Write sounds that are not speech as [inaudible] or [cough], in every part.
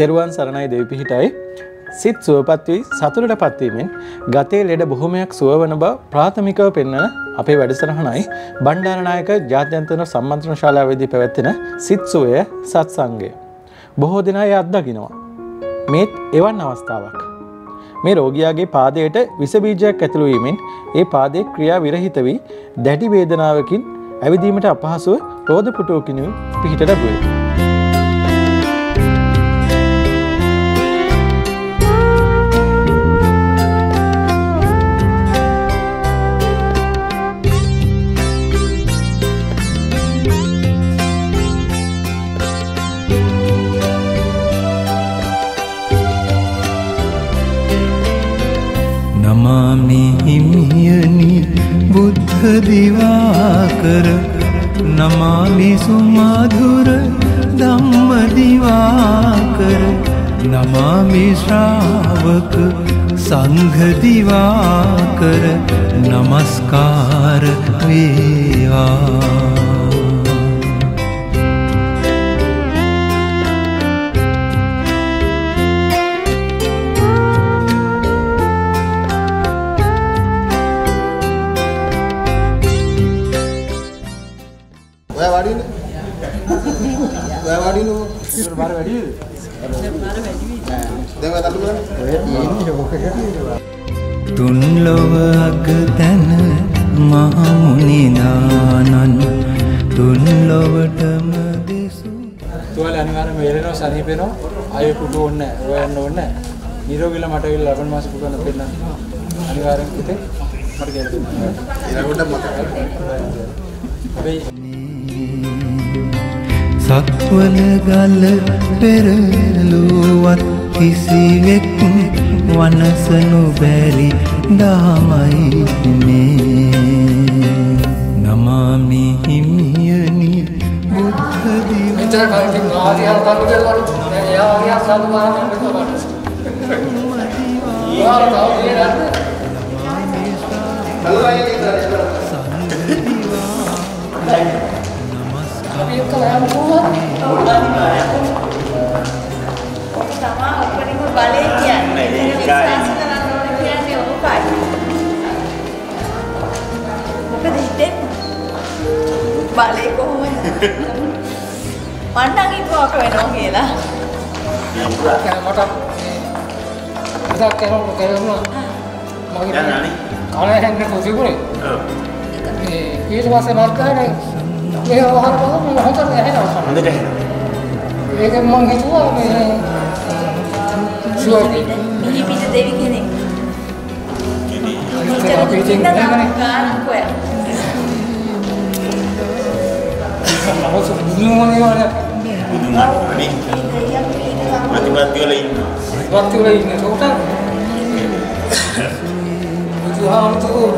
තෙරුවන් සරණයි දෙවි පිහිටයි සිත් සුවපත් වී සතුටට පත්වීමෙන් ගතේ ලෙඩ බොහොමයක් සුවවන බව ප්‍රාථමිකව පෙන්වන අපේ වැඩසටහනයි බණ්ඩාරනායක ජාත්‍යන්තර සම්මන්ත්‍රණ ශාලාවේදී පැවැත්වෙන සිත් සුවය සත්සංගය. බොහෝ දෙනා එය අත්දකිනවා. මේත් එවන් අවස්ථාවක්. මේ රෝගියාගේ පාදයට විසබීජයක් ඇතුළු වීමෙන් ඒ පාදයේ ක්‍රියා විරහිත වී දැඩි වේදනාවකින් ඇවිදීමට අපහසුව රෝධ පුටුවකිනු පිහිටට ගුවේ. ස්වාමි හිමියනි බුද්ධ දිවාකර නමාමි සුමధుර ධම්ම දිවාකර නමාමි ශ්‍රාවක සංඝ දිවාකර নমස්කාර වේවා ඒකට බර වැඩිද? බර වැඩි. තුන් ලොව අගතන මහ මුනි නානන් තුන් ලොවටම දෙසු. තුවල අනිවාර්යයෙන්ම වෙලෙනවා සනීපෙනවා. ආයෙ කුඩු ඕනේ. ඔය යන්න ඕනේ. නිරෝගීල මට විල ලබන මාසෙ පුරන්න දෙන්න. අනිවාර්යෙන් පුතේ. මට කියලා දෙන්න. ඊළඟට මතක. හැබැයි සත්වන ගල පෙරලුවත් කිසිවෙක් වනසනු බැරි දාමයි මේ නමාමි හිමියනි බුද්ධ Thank you. ප්‍රයෝග කරන්න පුළුවන්. තමා උපරිම බලය කියන්නේ. ඒකයි. කියන්නේ ඕකයි. මොකද හිතේ බලය කොහොමද? මන්නම් ඉපුවක් වෙනවා කියලා. මට ඉතක් කරනවා කරනවා. මගේ කවුරු හරි කවුරු හරි කුසිකුනේ. ඔව්. ඒ ඊට පස්සේ මාත් කරන්නේ මේ වහරපොත මම හොතර ඇහෙනවා. හොඳට ඇහෙනවා. ඒක මම හිතුවා මේ ෂුවර් මිලි පිට දෙවි කෙනෙක්. ඒක අපි ඉතින් නෑ Vamos a ප්‍රතිපත්ති වල ඉන්නවා. ප්‍රතිපත්ති වල ඉන්නේ උට. බුදුහාමුදුරුවෝ.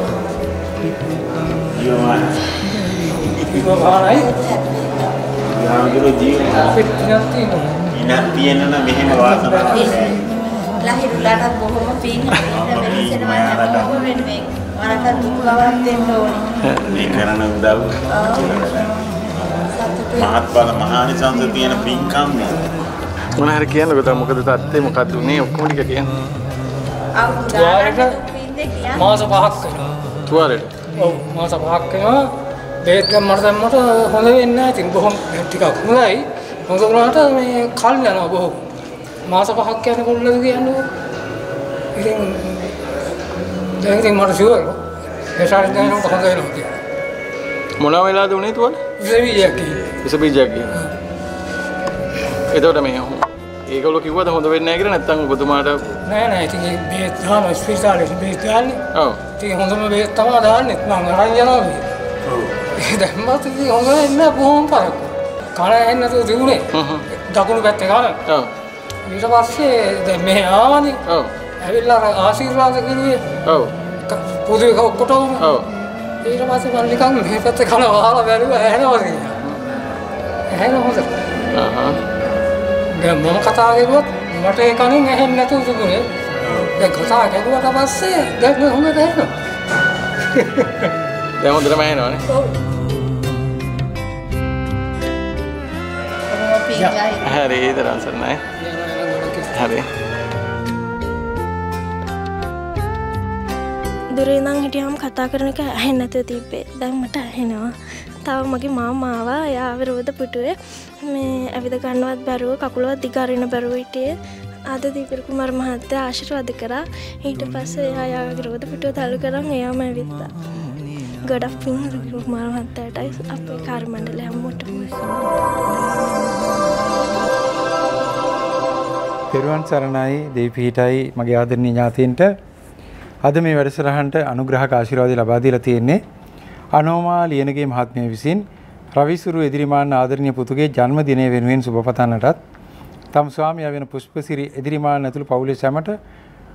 යෝමයි. විභානයි යාමතුරු ජීවිතයක් තියෙනවා තියෙනවා මෙහෙම වාසනාවක් ලහිරුලාට බොහොම පින් මේ කරන උදව් මහත්ඵල මහානිසංස තියෙන පින්කම් මේ මොන හරි කියන්නකෝ මොකද තත්ත්වය මොකද උනේ ඔක්කොම ටික කියන්න අවුරුදු ගානකට මාස පහක් වෙනවා තුවාලෙට ඔව් මාස පහක් වෙනවා බේත් මට දැම්මට හොඳ වෙන්න ඉතින් බොහොම ටිකක් හොඳයි හොඳ වුණාට මේ කල් යනවා බොහෝ මාස පහක් යනකොට කියන්නේ ඉතින් දැන් ඉතින් මට ෂුවර් ඒසාරින් දැනනකොට හොඳ වෙනවා කියලා මොන වෙලාවද උනේ තුවල විසබීජයක් විසබීජයක් එතකොට මේ ඒකල කිව්වද හොඳ වෙන්නේ නැහැ කියලා නැත්නම් ඔබතුමාට නෑ නෑ ඉතින් මේ බේත් දාන ස්පීතාලේ බේත් දාන්නේ ඔව් ඉතින් හොඳම බේත් තමයි දාන්නේ මම අරන් යනවා [laughs] දැම්මත් හොඳ එන්න බොහොම පරක්කු. කන ඇහෙන්නේ නැතුව තිබුණේ. දකුණු පැත්තේ කන. ඔව්. ඊට පස්සේ දැන් මේ ආවනේ. ඔව්. ඇවිල්ලා ආශිර්වාද කිරුවේ. ඔව්. පොදු එක ඔක්කොටම. ඔව්. ඊට පස්සේ මම නිකන් මේ පැත්තේ කන වහලා බැලුවා ඇහෙනවද කියලා. ඇහෙන හොඳට. ආහා. දැන් මම කතා කරුවොත් මට ඒ කණෙන් ඇහෙන්නේ නැතුව තිබුණේ. දැන් කතා කරුවාට පස්සේ දැන් හොඳට ඇහෙනවා. [laughs] දැන් හොඳටම ඇහෙනවනේ. ඔව්. හරි දරන්සරණයි හරි දුරේදං හිටියම් කතා කරනක ඇහෙන් නැතුව තිබ්බේ දැම්මට ඇහෙනවා තව මගේ මාමාවා යාවිරෝධ පුටුවේ මේ ඇවිද ගන්නවත් බැරුව කකුළුවත් දිගරන්න බැරුව හිටියේ අද දීපරකු මර මහත්තය ආශිර්වාද කරා ඊට පස්සේ යායාගරෝධ පුටුව තලු කරම් එයාම ඇවිත්තා ගොඩක් පින් රුමාර මත්තටයි අපේ කාර්මණ්ඩල හැමෝටම පෙරුවන් සරණයි දෙවිපිහිටයි මගේ ආදරණීය ඥාතීන්ට අද මේ වැඩසටහනට අනුග්‍රහක ආශිර්වාද ලබා දීලා තියෙන්නේ අනෝමා ලියනගේ මහත්මිය විසින් රවිසුරු එදිරිමාන ආදරණීය පුතුගේ ජන්මදිනය වෙනුවෙන් සුබ පතන්නටත් තම ස්වාමියා වෙන පුෂ්පසිරි එදිරිමාන ඇතුළු පවුලේ සැමට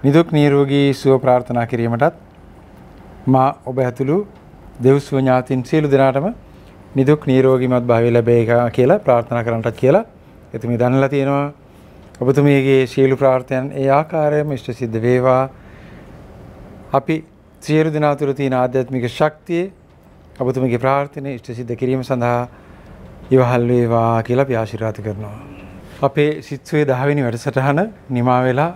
නිදුක් නිරෝගී සුව ප්‍රාර්ථනා කිරීමටත් මා ඔබ ඇතුළු දෙව්සුව ඥාතින් සියලු දෙනාටම නිදුක් නිරෝගීමත් භාවය ලැබේවා කියලා ප්‍රාර්ථනා කරන්නටත් කියලා එතුමි දන්ලා තියෙනවා. ඔබතුමියගේ සියලු ප්‍රාර්ථයන් ඒ ආකාරයෙන්ම ඉෂ්ට සිද්ධ වේවා. අපි සියලු දෙනා තුළ තියෙන ආධ්‍යාත්මික ශක්තිය ඔබතුමියගේ ප්‍රාර්ථනේ ඉෂ්ට සිද්ධ කිරීම සඳහා ඉවහල් වේවා කියලා අපි ආශිර්වාද කරනවා. අපේ සිත්සුවේ 10 වෙනි වැඩසටහන නිමා වෙලා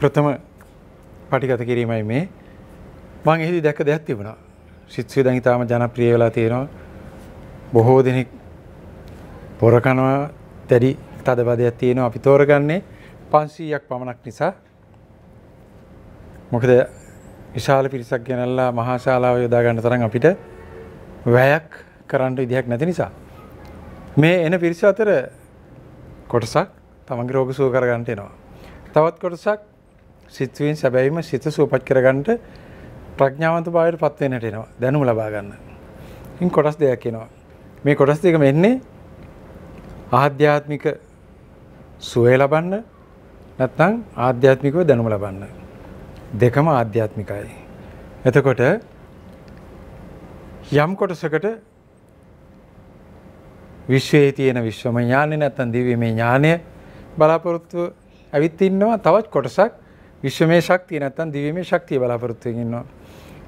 ප්‍රථම පටිගත කිරීමයි මේ. මං එහිදී දැක දෙයක් තිබුණා. සිත්සුවේ දැන් ඊටාම ජනප්‍රිය වෙලා තියෙනවා. බොහෝ දෙනෙක් පොර කනවා දැඩි තදබදයක් තියෙනවා. අපි තෝරගන්නේ 500ක් පමණක් නිසා. මොකද විශාල පිරිසක් ගෙනල්ලා මහා ශාලාව යොදා ගන්න තරම් අපිට වැයක් කරන්න විදිහක් නැති නිසා. මේ එන පිරිස අතර කොටසක් තමන්ගේ රෝග සුව කරගන්නට එනවා. තවත් කොටසක් සිත්වෙන් සැබැවිම සිත සුවපත් කරගන්නට ප්‍රඥාවන්ත භාවයට පත්වෙනට එනවා දැනුම ලබා ගන්න. ඉන් කොටස් දෙයක් එනවා. මේ කොටස් දෙක මෙන්නේ ආධ්‍යාත්මික සුවය ලබන්න නැත්නම් ආධ්‍යාත්මිකව දැනුම ලබන්න. දෙකම ආධ්‍යාත්මිකයි. එතකොට යම් කොටසකට විශ්වයේ තියෙන විශ්වම ඥානෙ නැත්නම් දිව්‍යමය ඥානය බලාපොරොත්තු ඇවිත් ඉන්නවා තවත් කොටසක් විශ්වමය ශක්තිය නැත්නම් දිව්‍යමය ශක්තිය බලාපොරොත්තු වෙමින් ඉන්නවා.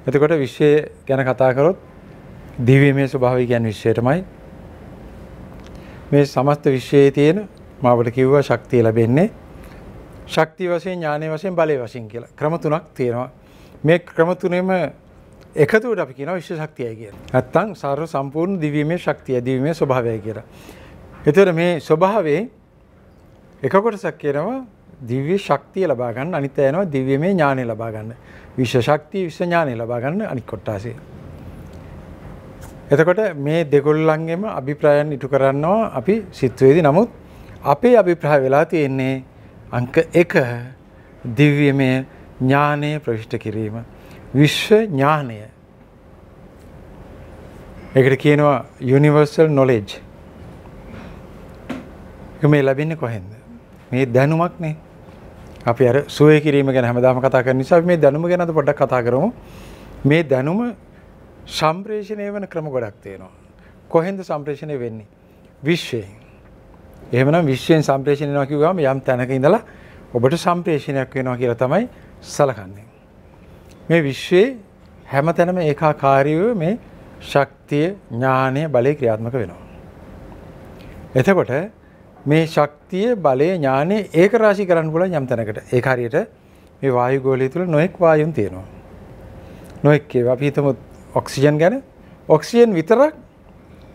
එතකොට විශ්වය ගැන කතා කරොත් දිවීමේ ස්වභාවය ගැන විශ්වයටමයි මේ සමස්ත විශ්වයේ තියෙන මාවට කිව්වා ශක්තිය ලැබෙන්නේ ශක්තිය වශයෙන් ඥානය වශයෙන් බලය වශයෙන් කියලා ක්‍රම තුනක් තියෙනවා මේ ක්‍රම තුනේම එකතුවට අපි කියනවා විශ්ව ශක්තියයි කියලා නැත්තම් සර්ව සම්පූර්ණ දිවීමේ ශක්තිය දිවීමේ ස්වභාවය කියලා එතකොට මේ ස්වභාවයේ එක කොටසක් කියනවා දිව්‍ය ශක්තිය ලබා ගන්න අනිත් යනවා දිව්‍යමය ඥානය ලබා ගන්න. විශ්ව ශක්තිය විශ්ව ඥානය ලබා ගන්න අනිත් කොටාසිය. එතකොට මේ දෙගොල්ලන්ගෙම අභිප්‍රායන් ඉටු කරනවා අපි සිත්වේදී. නමුත් අපේ අභිප්‍රාය වෙලා තියෙන්නේ අංක 1 දිව්‍යමය ඥානය ප්‍රවිෂ්ඨ කිරීම. විශ්ව ඥානය. ඒකට කියනවා universal knowledge. මේ ලැබෙන්නේ කොහෙන්ද? මේ දැනුමක් නේ අපි අර සුවය කිරීම ගැන හැමදාම කතා කරන නිසා මේ දැනුම ගැන අද පොඩ්ඩක් කතා කරමු. මේ දැනුම සම්ප්‍රේෂණය වෙන ක්‍රම ගොඩක් තියෙනවා. කොහෙන්ද සම්ප්‍රේෂණය වෙන්නේ? විශ්වයෙන්. එහෙමනම් විශ්වයෙන් සම්ප්‍රේෂණය වෙනවා කිව්වම යම් තැනක ඉඳලා ඔබට සම්ප්‍රේෂණයක් වෙනවා කියලා තමයි සලකන්නේ. මේ විශ්වයේ හැම තැනම ඒකාකාරීව මේ ශක්තිය, ඥානය, බලය ක්‍රියාත්මක වෙනවා. එතකොට මේ ශක්තිය බලය ඥානය ඒක රාශි කරන්න පුළුවන් යම් තැනකට. ඒක හරියට මේ වායු ගෝලය තුල නොඑක් වායුන් තියෙනවා. නොඑක් ඒවා අපි හිතමු ඔක්සිජන් ගැන. ඔක්සිජන් විතරක්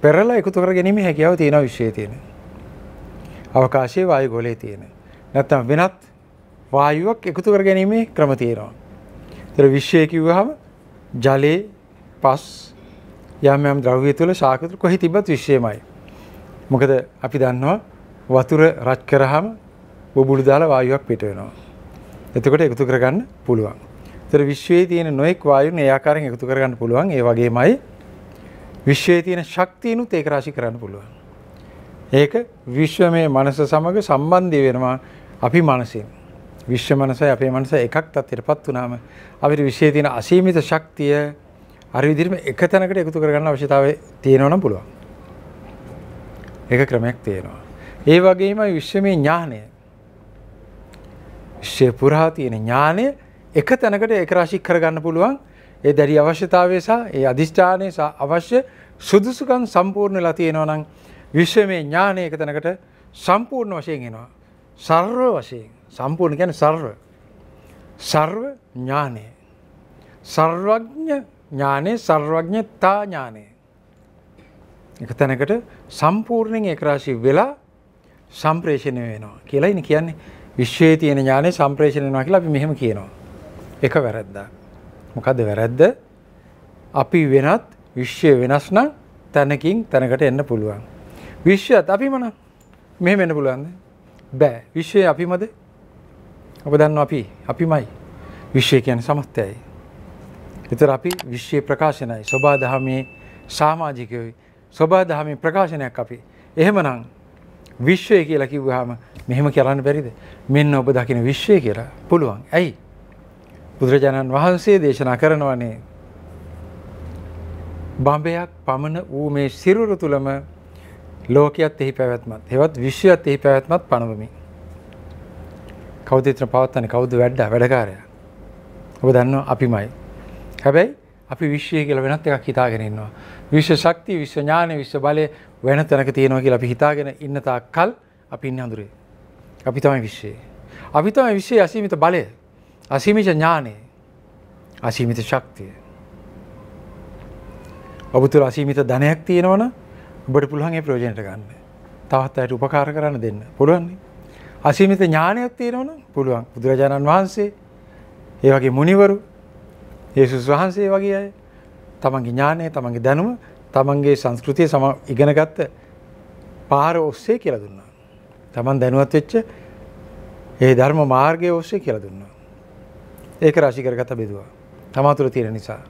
පෙරලා එකතු කර ගැනීම හැකියාව තියෙනවා විශ්වයේ තියෙන. අවකාශයේ වායු ගෝලයේ තියෙන. නැත්තම් වෙනත් වායුවක් එකතු කර ගැනීමේ ක්‍රම තියෙනවා. ඒතර විශ්වය කිව්වහම ජලයේ පස් යම් යම් ද්‍රව්‍ය තුල ශාක තුල කොහි තිබ්බත් විශ්වයමයි. මොකද අපි දන්නවා වතුර රච් කරහම බොබුළු දාලා වායුවක් පිට වෙනවා. එතකොට එකතු කරගන්න පුළුවන්. ඒතර විශ්වයේ තියෙන නොඑක් වායුන් ඒ ආකාරයෙන් එකතු කරගන්න පුළුවන්. ඒ වගේමයි විශ්වයේ තියෙන ශක්තියනුත් ඒක රාශි කරන්න පුළුවන්. ඒක විශ්වමය මනස සමග සම්බන්ධය වෙනවා අපි මනසින්. විශ්ව මනසයි අපේ මනස එකක් තත්ත්වයටපත් වුනාම අපිට විශ්වයේ තියෙන අසීමිත ශක්තිය අර විදිහට එක තැනකට එකතු කරගන්න අවශ්‍යතාවය තියෙනවා නම් පුළුවන්. ඒක ක්‍රමයක් තියෙනවා. ඒ වගේම විශ්වමය ඥානය විශ්වය පුරහා තියෙන ඥානය එක තැනකට එකරාශි කරගන්න පුළුවන් ඒ දැඩි අවශ්‍යතාවය සහ ඒ අධිෂ්ඨානය සහ අවශ්‍ය සුදුසුකම් සම්පූර්ණ වෙලා තියෙනවා නම් විශ්වමය ඥානය එක තැනකට සම්පූර්ණ වශයෙන් එනවා සර්ව වශයෙන් සම්පූර්ණ කියන්නේ සර්ව සර්ව ඥානය සර්වඥ ඥානේ සර්වඥතා ඥානය එක තැනකට සම්පූර්ණයෙන් ඒකරාශී වෙලා සම්ප්‍රේෂණය වෙනවා කියලා ඉනි කියන්නේ විශ්වයේ තියෙන ඥානය සම්ප්‍රේෂණය වෙනවා කියලා අපි මෙහෙම කියනවා. එක වැරද්දා. මොකද වැරද්ද? අපි වෙනත් විශ්වය වෙනස් නම් තැනකින් තැනකට එන්න පුළුවන්. විශ්වයත් අපිම නම් මෙහෙම එන්න පුළුවන්ද? බෑ. විශ්වය අපිමද? ඔබ දන්නවා අපි අපිමයි. විශ්වය කියන්නේ සමස්තයයි. ඒතර අපි විශ්වයේ ප්‍රකාශනයි. සබා දහමේ සමාජිකයෝයි. සබා දහමේ ප්‍රකාශනයක් අපි. එහෙමනම් විශ්වය කියලා කිව්වහම මෙහෙම කරන්න බැරිද? මෙන්න ඔබ දකින විශ්වය කියලා පුළුවන්. ඇයි? බුදුරජාණන් වහන්සේ දේශනා කරනවානේ බඹයක් පමණ වූ මේ සිරුර තුලම ලෝකයත් එහි පැවැත්මත්, හෙවත් විශ්වයත් එහි පැවැත්මත් පනවමින්. කවුද ඉතන පවත්තන්නේ? කවුද වැඩ වැඩකාරයා? ඔබ දන්නවා අපිමයි. හැබැයි අපි විශ්වය කියලා වෙනත් එකක් හිතාගෙන ඉන්නවා. විශ්ව ශක්තිය, විශ්ව ඥානය, විශ්ව බලය වෙන තැනක තියෙනවා කියලා අපි හිතාගෙන ඉන්න තාක්කල් අපි ඉන්නේ අඳුරේ. අපි තමයි විශ්වය. අපි තමයි විශ්වයේ අසීමිත බලය, අසීමිත ඥානය, අසීමිත ශක්තිය. ඔබ තුළ අසීමිත ධනයක් තියෙනවනම් ඔබට පුළුවන් ඒ ප්‍රයෝජනට ගන්න. තවත් අයට උපකාර කරන්න දෙන්න. පුළුවන් අසීමිත ඥානයක් තියෙනවනම් පුළුවන්. බුදුරජාණන් වහන්සේ ඒ වගේ මුනිවරු යේසුස් වහන්සේ වගේ අය තමන්ගේ ඥානය තමන්ගේ දැනුම තමන්ගේ සංස්කෘතිය සම ඉගෙනගත්ත පාර ඔස්සේ කියලා දුන්නා. තමන් දැනුවත් වෙච්ච ඒ ධර්ම මාර්ගය ඔස්සේ කියලා දුන්නා. ඒක රාශි කරගත බෙදුවා. තමා තුළ තියෙන නිසා.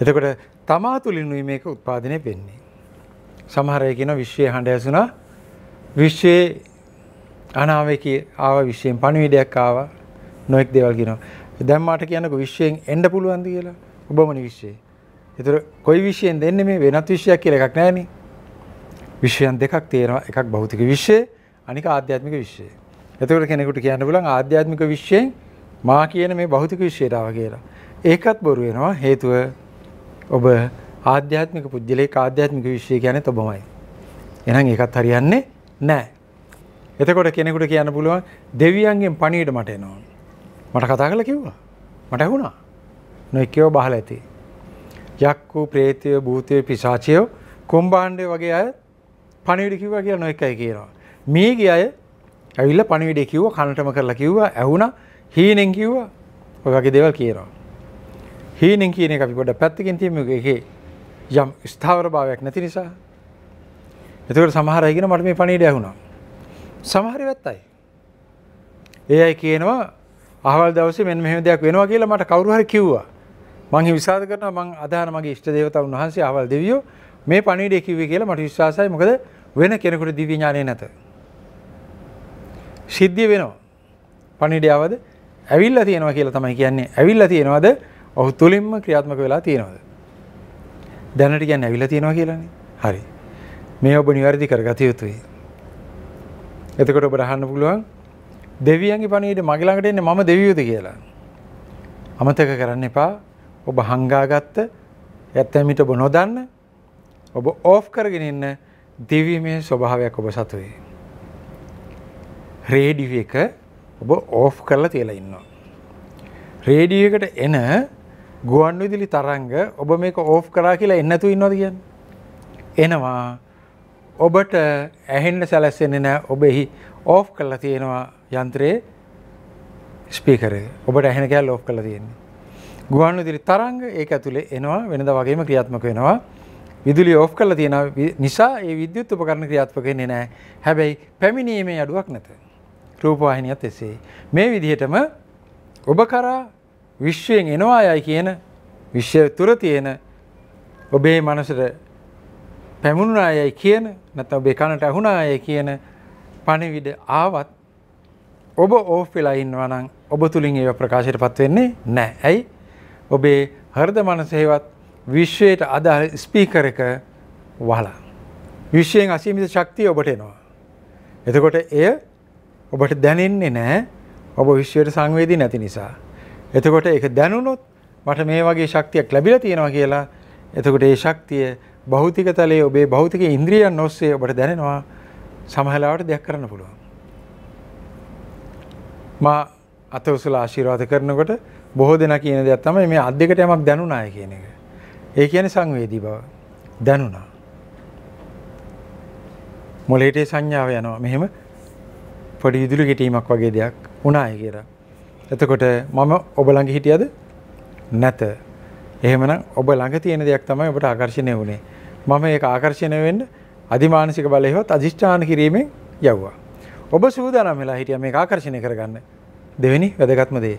එතකොට තමා තුළිනුයි මේක උත්පාදනය වෙන්නේ. සමහර අය කියන විශ්වයේ හඬ ඇසුණා. විශ්වයේ අනාවේ කී ආව විශ්වයෙන් පණිවිඩයක් ආවා. නොඑක් දේවල් කියනවා. දැම්මාට කියනක විශ්වයෙන් එන්ඩ පුළුවන්ද කියලා ඔබමන විශ්වය. එතුර කොයි විශයෙන් දෙන්න මේ වෙනත් විශ්යක් කියල එකක් නෑන විශ්වයන් දෙකක් තියෙනවා එකක් භෞතික විශ්වය අනික ආධ්‍යාත්මික විශ්වය. එතකට කෙනෙකුට කියන්න පුලන් ආධ්‍යාත්මික විශ්වයෙන් මා කියන මේ භෞතික විශ්වයටාව කියලා. ඒකත් බොරු වෙනවා හේතුව ඔබ ආධ්‍යාත්මික පුද්ගලයේ ආධ්‍යාත්මික විශ්වය කියන ඔබමයි. එනම් ඒකත් හරියන්නේ නෑ. එතකොට කෙනෙකුට කියන්න පුළුවන් දෙවියන්ගෙන් පණීට මට එනවා. මට කතා කළ කිව්වා මට ඇහුණා නොයිකයෝ බහල ඇති. යක්කු ප්‍රේතිය භූතය පිසාචයෝ කොම්බාණ්ඩය වගේ අය පණවිඩි කිව්වා කිය නො එකයි කියනවා. මේගිය අය ඇවිල්ල පණවිඩි කිව්ව කණටම කරලා කිව්වා ඇහුණ හීනෙන් කිව්ව ඔය වගේ දෙවල් කියනවා. හීනෙන් කියන අපි ගොඩ පැත්තිකින් තියම එකේ යම් ස්ථාවර භාවයක් නැති නිසා. එතකට සමහරයගෙන මට මේ පණීඩ ඇහුණා. සමහරි වැත්තයි. ඒ අයි කියනවා අහවල් දවසේ මෙන්න මෙහෙම දෙයක් වෙනවා කියලා මට කවුරු හරි කිව්වා. මං විශ්වාස කරනවා මං අදහන මගේ ඉෂ්ට දේවතාවුන් වහන්සේ අහවල් දෙවියෝ මේ පණිවිඩය කිව්වේ කියලා මට විශ්වාසයි. මොකද වෙන කෙනෙකුට දිව්‍ය ඥානය නැත. සිද්ධිය වෙනවා. පණිවිඩය ආවද? ඇවිල්ලා තියෙනවා කියලා තමයි කියන්නේ. ඇවිල්ලා තියෙනවද? ඔහු තුලින්ම ක්‍රියාත්මක වෙලා තියෙනවද? දැනට කියන්නේ ඇවිල්ලා තියෙනවා කියලානේ. හරි. මේ ඔබ නිවැරදි කරගත යුතුයි. එතකොට ඔබ අහන්න පුළුවන් දෙවියන්ගේ පණීට මගිලඟට එන්නේ මම දෙවියෝද කියලා. අමතක කරන්න එපා. ඔබ හංගාගත්ත ඇත්තමිට ඔබ නොදන්න ඔබ ඕෆ් කරගෙන ඉන්න දිවීමේ ස්වභාවයක් ඔබ සතුවේ. රේඩිව එක ඔබ ඕෆ් කරලා තියලා ඉන්නවා. රේඩිය එකට එන ගුවන් විදුලි තරංග ඔබ මේක ඕෆ් කරා කියලා එන්නේ නැතුව ඉන්නවද කියන්නේ? එනවා ඔබට ඇහෙන්න සැලැස්සෙන්නේ නැහැ ඔබෙහි ඕෆ් කරලා තියෙනවා යන්ත්‍රයේ ස්පීකරය ඔබට ඇහෙන කෑල් ලෝප් කළ තියෙන්නේ. ගුවන් විදුලි තරංග ඒක ඇතුලේ එනවා වෙනද වගේම ක්‍රියාත්මක වෙනවා. විදුලි ඕෆ් කරලා තියෙන නිසා ඒ විද්‍යුත් උපකරණ ක්‍රියාත්මක වෙන්නේ නැහැ. හැබැයි පැමිණීමේ අඩුවක් නැත. රූපවාහිනියත් එසේ. මේ විදිහටම ඔබ කරා විශ්වයෙන් එනවා යයි කියන විශ්ව තුර තියෙන ඔබේ මනසට පැමුණුණා යයි කියන නැත්නම් ඔබේ කනට ඇහුණා යයි කියන පණිවිඩ ආවත් ඔබ ඕෆ් වෙලා ඉන්නවා නම් ඔබ තුලින් ඒව ප්‍රකාශයට පත් වෙන්නේ නැහැ. ඇයි? ඔබේ හෘද මනසේවත් විශ්වයට අදාළ ස්පීකර් එක වහලා. විශ්වයෙන් අසීමිත ශක්තිය ඔබට එනවා. එතකොට එය ඔබට දැනෙන්නේ නැහැ. ඔබ විශ්වයට සංවේදී නැති නිසා. එතකොට ඒක දැනුනොත් මට මේ වගේ ශක්තියක් ලැබිලා තියෙනවා කියලා එතකොට ඒ ශක්තිය භෞතික තලයේ ඔබේ භෞතික ඉන්ද්‍රියන් ඔස්සේ ඔබට දැනෙනවා සමහරවට දෙයක් කරන්න පුළුවන්. මා අත උසලා ආශිර්වාද කරනකොට බොහෝ දෙනා කියන දෙයක් තමයි මේ අත් දෙකට යමක් දැනුණා කියන එක. ඒ කියන්නේ සංවේදී බව. දැනුණා. මොළේටේ සංඥාව යනවා. මෙහෙම පොඩි විදුලි ගැටීමක් වගේ දෙයක් වුණායි කියලා. එතකොට මම ඔබ ළඟ හිටියද? නැත. එහෙමනම් ඔබ ළඟ තියෙන දෙයක් තමයි ඔබට ආකර්ෂණය වුණේ. මම ඒක ආකර්ෂණය වෙන්න අධිමානසික බලයවත් අධිෂ්ඨාන කිරීමෙන් යවුවා. ඔබ සූදානම් වෙලා හිටිය මේ ආකර්ශණය කරගන්න දෙවෙනි වැදගත්ම දේ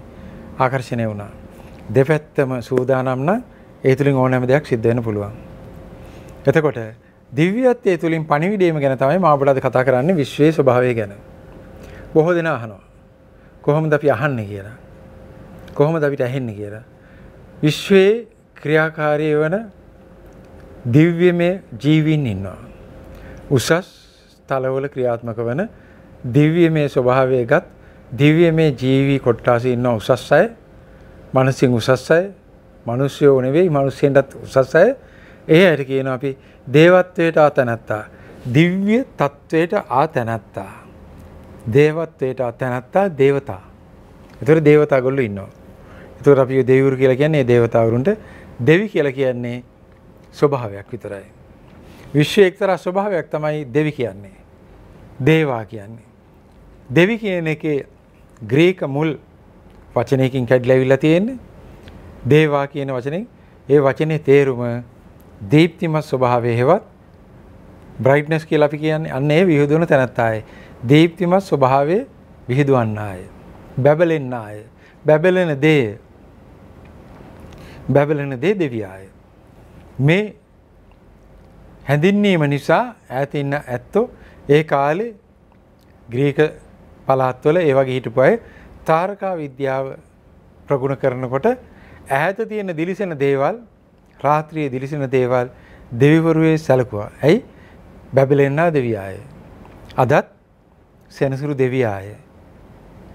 ආකර්ශණය වුණා. දෙපැත්තම සූදානම් නම් ඒ තුලින් ඕනෑම දෙයක් සිද්ධ වෙන්න පුළුවන්. එතකොට දිව්‍යත්වයේ තුලින් පණිවිඩයම ගැන තමයි මම ඔබලාද කතා කරන්නේ විශ්වයේ ස්වභාවය ගැන. බොහෝ දෙනා අහනවා. කොහොමද අපි අහන්නේ කියලා. කොහොමද අපිට ඇහෙන්නේ කියලා. විශ්වයේ ක්‍රියාකාරී වන දිව්‍යමය ජීවීන් ඉන්නවා. උසස් තලවල ක්‍රියාත්මක වන දිව්‍යමය ස්වභාවය ගත් දිව්‍යමය ජීවී කොට්ටාසේ ඉන්න උසස් අය මනසින් උසස් අය මිනිස්සුයෝ නෙවෙයි මිනිස්සුන්ටත් උසස් අය ඒ අයට කියනවා අපි දේවත්වයට ආතනත්තා දිව්‍ය තත්වයට ආතනත්තා දේවත්වයට ආතනත්තා දේවතා ඒතර දේවතාගොල්ලෝ ඉන්නවා ඒතර අපි දෙවිවරු කියලා කියන්නේ දේවතාවරුන්ට දෙවි කියලා කියන්නේ ස්වභාවයක් විතරයි විශ්ව එක්තරා ස්වභාවයක් තමයි දෙවි කියන්නේ දේවා කියන්නේ දෙවි කියන එකේ ග්‍රීක මුල් වචනයකින් කැඩිලාවිලා තියෙන්නේ. දේවා කියන වචනේ ඒ වචනේ තේරුම දීප්තිමත් ස්වභාවය හෙවත් බ්‍රයිට්නස් කියලා අපි කියන්නේ අන්න ඒ විහිදුණු තැනත්තාය. දීප්තිමත් ස්වභාවයේ විහිදුවන්නාය. බැබලෙන්නාය. බැබලෙන දේ බැබලෙන දේ දෙවියාය. මේ හැඳින්වීම නිසා ඈත ඉන්න ඇත්තෝ ඒ කාලේ ග්‍රීක පළාත්වල ඒ වගේ හිටපු අය තාරකා විද්‍යාව ප්‍රගුණ කරනකොට ඈත තියෙන දිලිසෙන දේවල් රාත්‍රියේ දිලිසෙන දේවල් දෙවිවරුවේ සැලකුවා. ඇයි? බැබලෙන්නා දෙවියාය. අදත් සෙනසුරු දෙවියාය.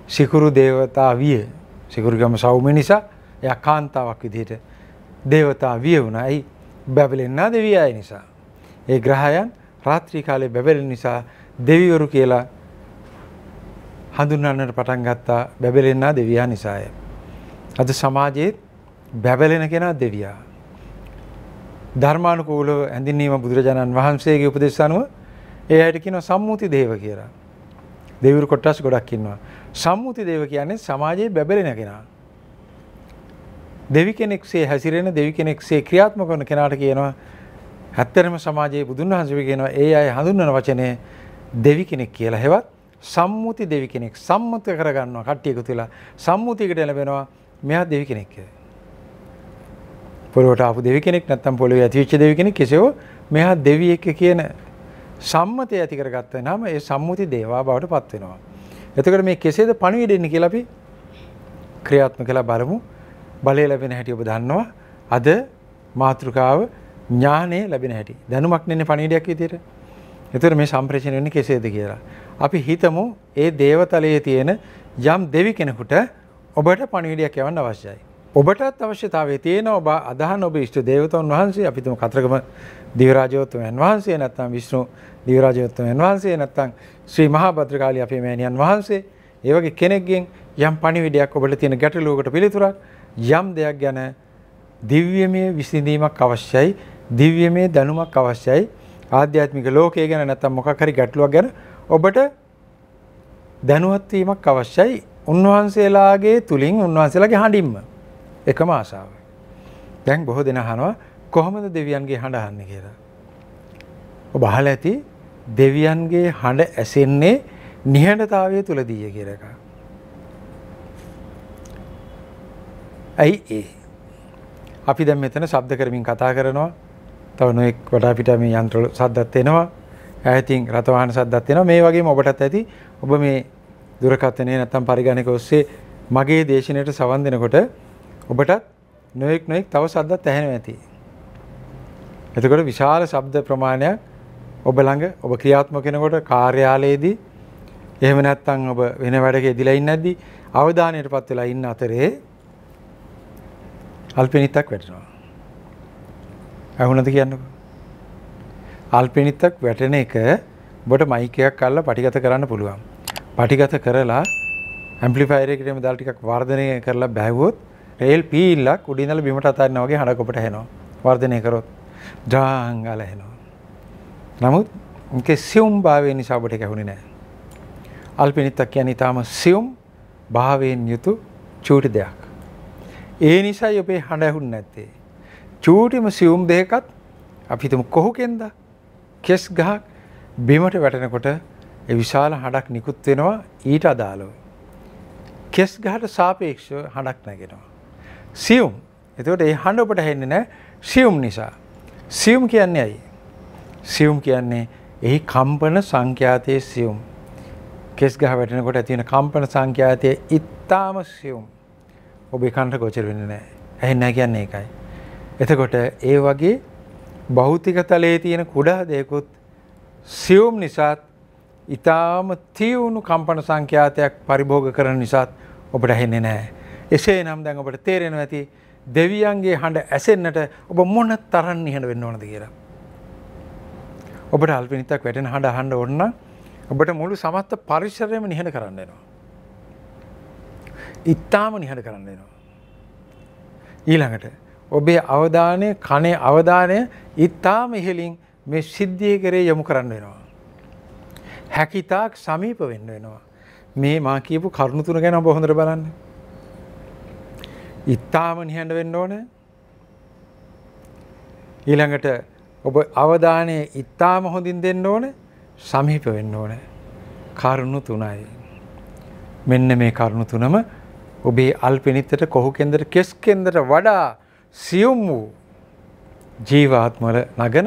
සිකුරු දේවතා විය. සිකුරුගම සෞම්‍ය නිසා එයා කාන්තාවක් විදිහට දේවතා විය වුණා. ඇයි? බැබලෙන්නා දෙවියාය නිසා. ඒ ග්‍රහයන් රාත්‍රී කාලේ බැබලෙන නිසා දෙවිවරු කියලා හඳුන්වන්නට පටන් ගත්තා බැබලෙන්නා දෙවියා නිසාය. අද සමාජයේ බැබලෙන කෙනා දෙවියා. ධර්මානුකූලව ඇඳින්වීම බුදුරජාණන් වහන්සේගේ උපදෙස් අනුව ඒ අයට කියනවා සම්මුති දේව කියලා. දෙවිවරු කොටස් ගොඩක් ඉන්නවා. සම්මුති දේව කියන්නේ සමාජයේ බැබලෙන කෙනා. දෙවි කෙනෙක්සේ හැසිරෙන දෙවි කෙනෙක්සේ ක්‍රියාත්මක වන කෙනාට කියනවා ඇත්තටම සමාජයේ බුදුන් වහන්සේ කියනවා ඒ අය හඳුන්වන වචනේ දෙවි කෙනෙක් කියලා. හෙවත් සම්මුති දෙවි කෙනෙක් සම්මත කරගන්නවා කට්ටිය එකතු වෙලා සම්මුතියකට එළඹෙනවා මෙයා දෙවි කෙනෙක් කියලා. පොළොවට ආපු දෙවි කෙනෙක් නැත්නම් පොළොවේ ඇතිවෙච්ච දෙවි කෙනෙක් කෙසේව මෙයා දෙවියෙක් කියන සම්මතය ඇති කරගත්ත නම් ඒ සම්මුති දේවා බවට පත් වෙනවා. එතකොට මේ කෙසේද පණිවිඩ එන්නේ කියලා අපි ක්‍රියාත්මක කළා බලමු. බලය ලැබෙන හැටි ඔබ දන්නවා. අද මාතෘකාව ඥානය ලැබෙන හැටි. දැනුමක් නෙන්නේ පණිවිඩයක් විදියට. එතකොට මේ සම්ප්‍රේෂණය වෙන්නේ කෙසේද කියලා. අපි හිතමු ඒ දේවතලයේ තියෙන යම් දෙවි කෙනෙකුට ඔබට පණිවිඩයක් යවන්න අවශ්‍යයි. ඔබටත් අවශ්‍යතාවය තියෙන ඔබ අදහන ඔබ ඉෂ්ට දේවතන් වහන්සේ අපිතුම කතරගම දිවරාජෝත්තමයන් වහන්සේ නැත්තම් විශ්ණු දිවරාජෝත්තමයන් වහන්සේ නැත්තම් ශ්‍රී මහා භද්‍රකාලී අපේ මෑණියන් වහන්සේ ඒ වගේ කෙනෙක්ගෙන් යම් පණිවිඩයක් ඔබට තියෙන ගැටලුවකට පිළිතුරක් යම් දෙයක් ගැන දිව්‍යමය විසඳීමක් අවශ්‍යයි දිව්‍යමය දැනුමක් අවශ්‍යයි ආධ්‍යාත්මික ලෝකය ගැන නැත්තම් මොකක් හරි ගැටලුවක් ගැන ඔබට දැනුවත් වීමක් අවශ්‍යයි උන්වහන්සේලාගේ තුලින් උන්වහන්සේලාගේ හඬින්ම එකම ආශාව. දැන් බොහෝ දෙනා අහනවා කොහොමද දෙවියන්ගේ හඬ අහන්නේ කියලා. ඔබ අහලා ඇති දෙවියන්ගේ හඬ ඇසෙන්නේ නිහඬතාවය තුලදීය කියලා එකක්. ඇයි ඒ? අපි දැන් මෙතන ශබ්ද කරමින් කතා කරනවා. තව නොඑක් වඩා පිට මේ යන්ත්‍ර සද්දත් එනවා. ඇතින් රතවාහන සද්දත් වෙනවා මේ වගේම ඔබටත් ඇති ඔබ මේ දුරකථනය නැත්තම් පරිගණක ඔස්සේ මගේ දේශනයට සවන් දෙනකොට ඔබටත් නොයෙක් නොයෙක් තව සද්දත් ඇහෙනවා ඇති. එතකොට විශාල ශබ්ද ප්‍රමාණයක් ඔබ ළඟ ඔබ ක්‍රියාත්මක වෙනකොට කාර්යාලයේදී එහෙම නැත්තම් ඔබ වෙන වැඩක යෙදලා ඉන්නද්දී අවධානයටපත් වෙලා ඉන්න අතරේ අල්පිනිතක් වැටෙනවා. අහුණද කියන්නකෝ. අල්පිනිත්තක් වැටෙන එක බොට මයිකයක් අල්ල පටිගත කරන්න පුළුවන්. පටිගත කරලා ඇම්පලිෆයිරකටම දල්ටිකක් වර්ධනය කරලා බැවොත් රේල් පීල්ලක් උඩිනල බිමට අතාරන්න වගේ හඬකොට හෙනවා වර්ධනය කරොත් ජාංගල හෙනවා. නමුත් එක සියුම් භාවය නිසාබට කැහුණි නෑ. අල්පිනිත්තක් කියන ඉතාම සියුම් භාවයෙන් යුතු චූටි දෙයක්. ඒ නිසා ඔබේ හඬ ඇහුන් නැත්තේ. චූටිම සියුම් දෙකත් අපිතුම කොහු කෙන්දා කෙස් ගහක් බිමට වැටෙනකොට විශාල හඬක් නිකුත් වෙනවා ඊට අදාළව. කෙස් ගහට සාපේක්ෂව හඬක් නැගෙනවා. සියුම්. එතකොට ඒ හඬ ඔබට ඇහෙන්නේ නැහැ සියුම් නිසා. සියුම් කියන්නේ ඇයි? සියුම් කියන්නේ එහි කම්පන සංඛ්‍යාතයේ සියුම්. කෙස් ගහ වැටෙනකොට ඇති වෙන කම්පන සංඛ්‍යාතය ඉතාම සියුම්. ඔබේ කනට ගොචර වෙන්නේ නැහැ. ඇහෙන්නේ නැහැ කියන්නේ ඒකයි. එතකොට ඒ වගේ භෞතික තලයේ තියෙන කුඩා දෙයකුත් සියුම් නිසාත් ඊටාම තියුණු කම්පන සංඛ්‍යාතයක් පරිභෝග කරන නිසාත් ඔබට ඇහෙන්නේ නැහැ. එසේනම් දැන් ඔබට තේරෙනවා ඇති දෙවියන්ගේ හඬ ඇසෙන්නට ඔබ මොන තරම් නිහඬ වෙන්න ඕනද කියලා. ඔබට අල්පිනිතක් වැටෙන හඬ අහන්න ඕන ඔබට මුළු සමස්ත පරිසරයම නිහඬ කරන්න වෙනවා. ඊටාම නිහඬ කරන්න වෙනවා. ඊළඟට ඔබේ අවධානය කනේ අවධානය ඉත්තාම ඉහලින් මේ සිද්ධිය කරේ යොමු කරන්න වෙනවා. හැකිතාක් සමීප වෙන්න වෙනවා. මේ මා කියපු කරුණු තුන ගැන ඔබ හොඳට බලන්න. ඉත්තාම නිහඬ වෙන්න ඕන. ඊළඟට ඔබ අවධානය ඉත්තාම හොඳින් දෙන්න ඕන සමීප වෙන්න ඕන. කරුණු තුනයි. මෙන්න මේ කරුණු තුනම ඔබේ අල්පිනිත්තට කොහු කෙන්දට කෙස් කෙන්දට වඩා සියුම් වූ ජීවාත්මල නගන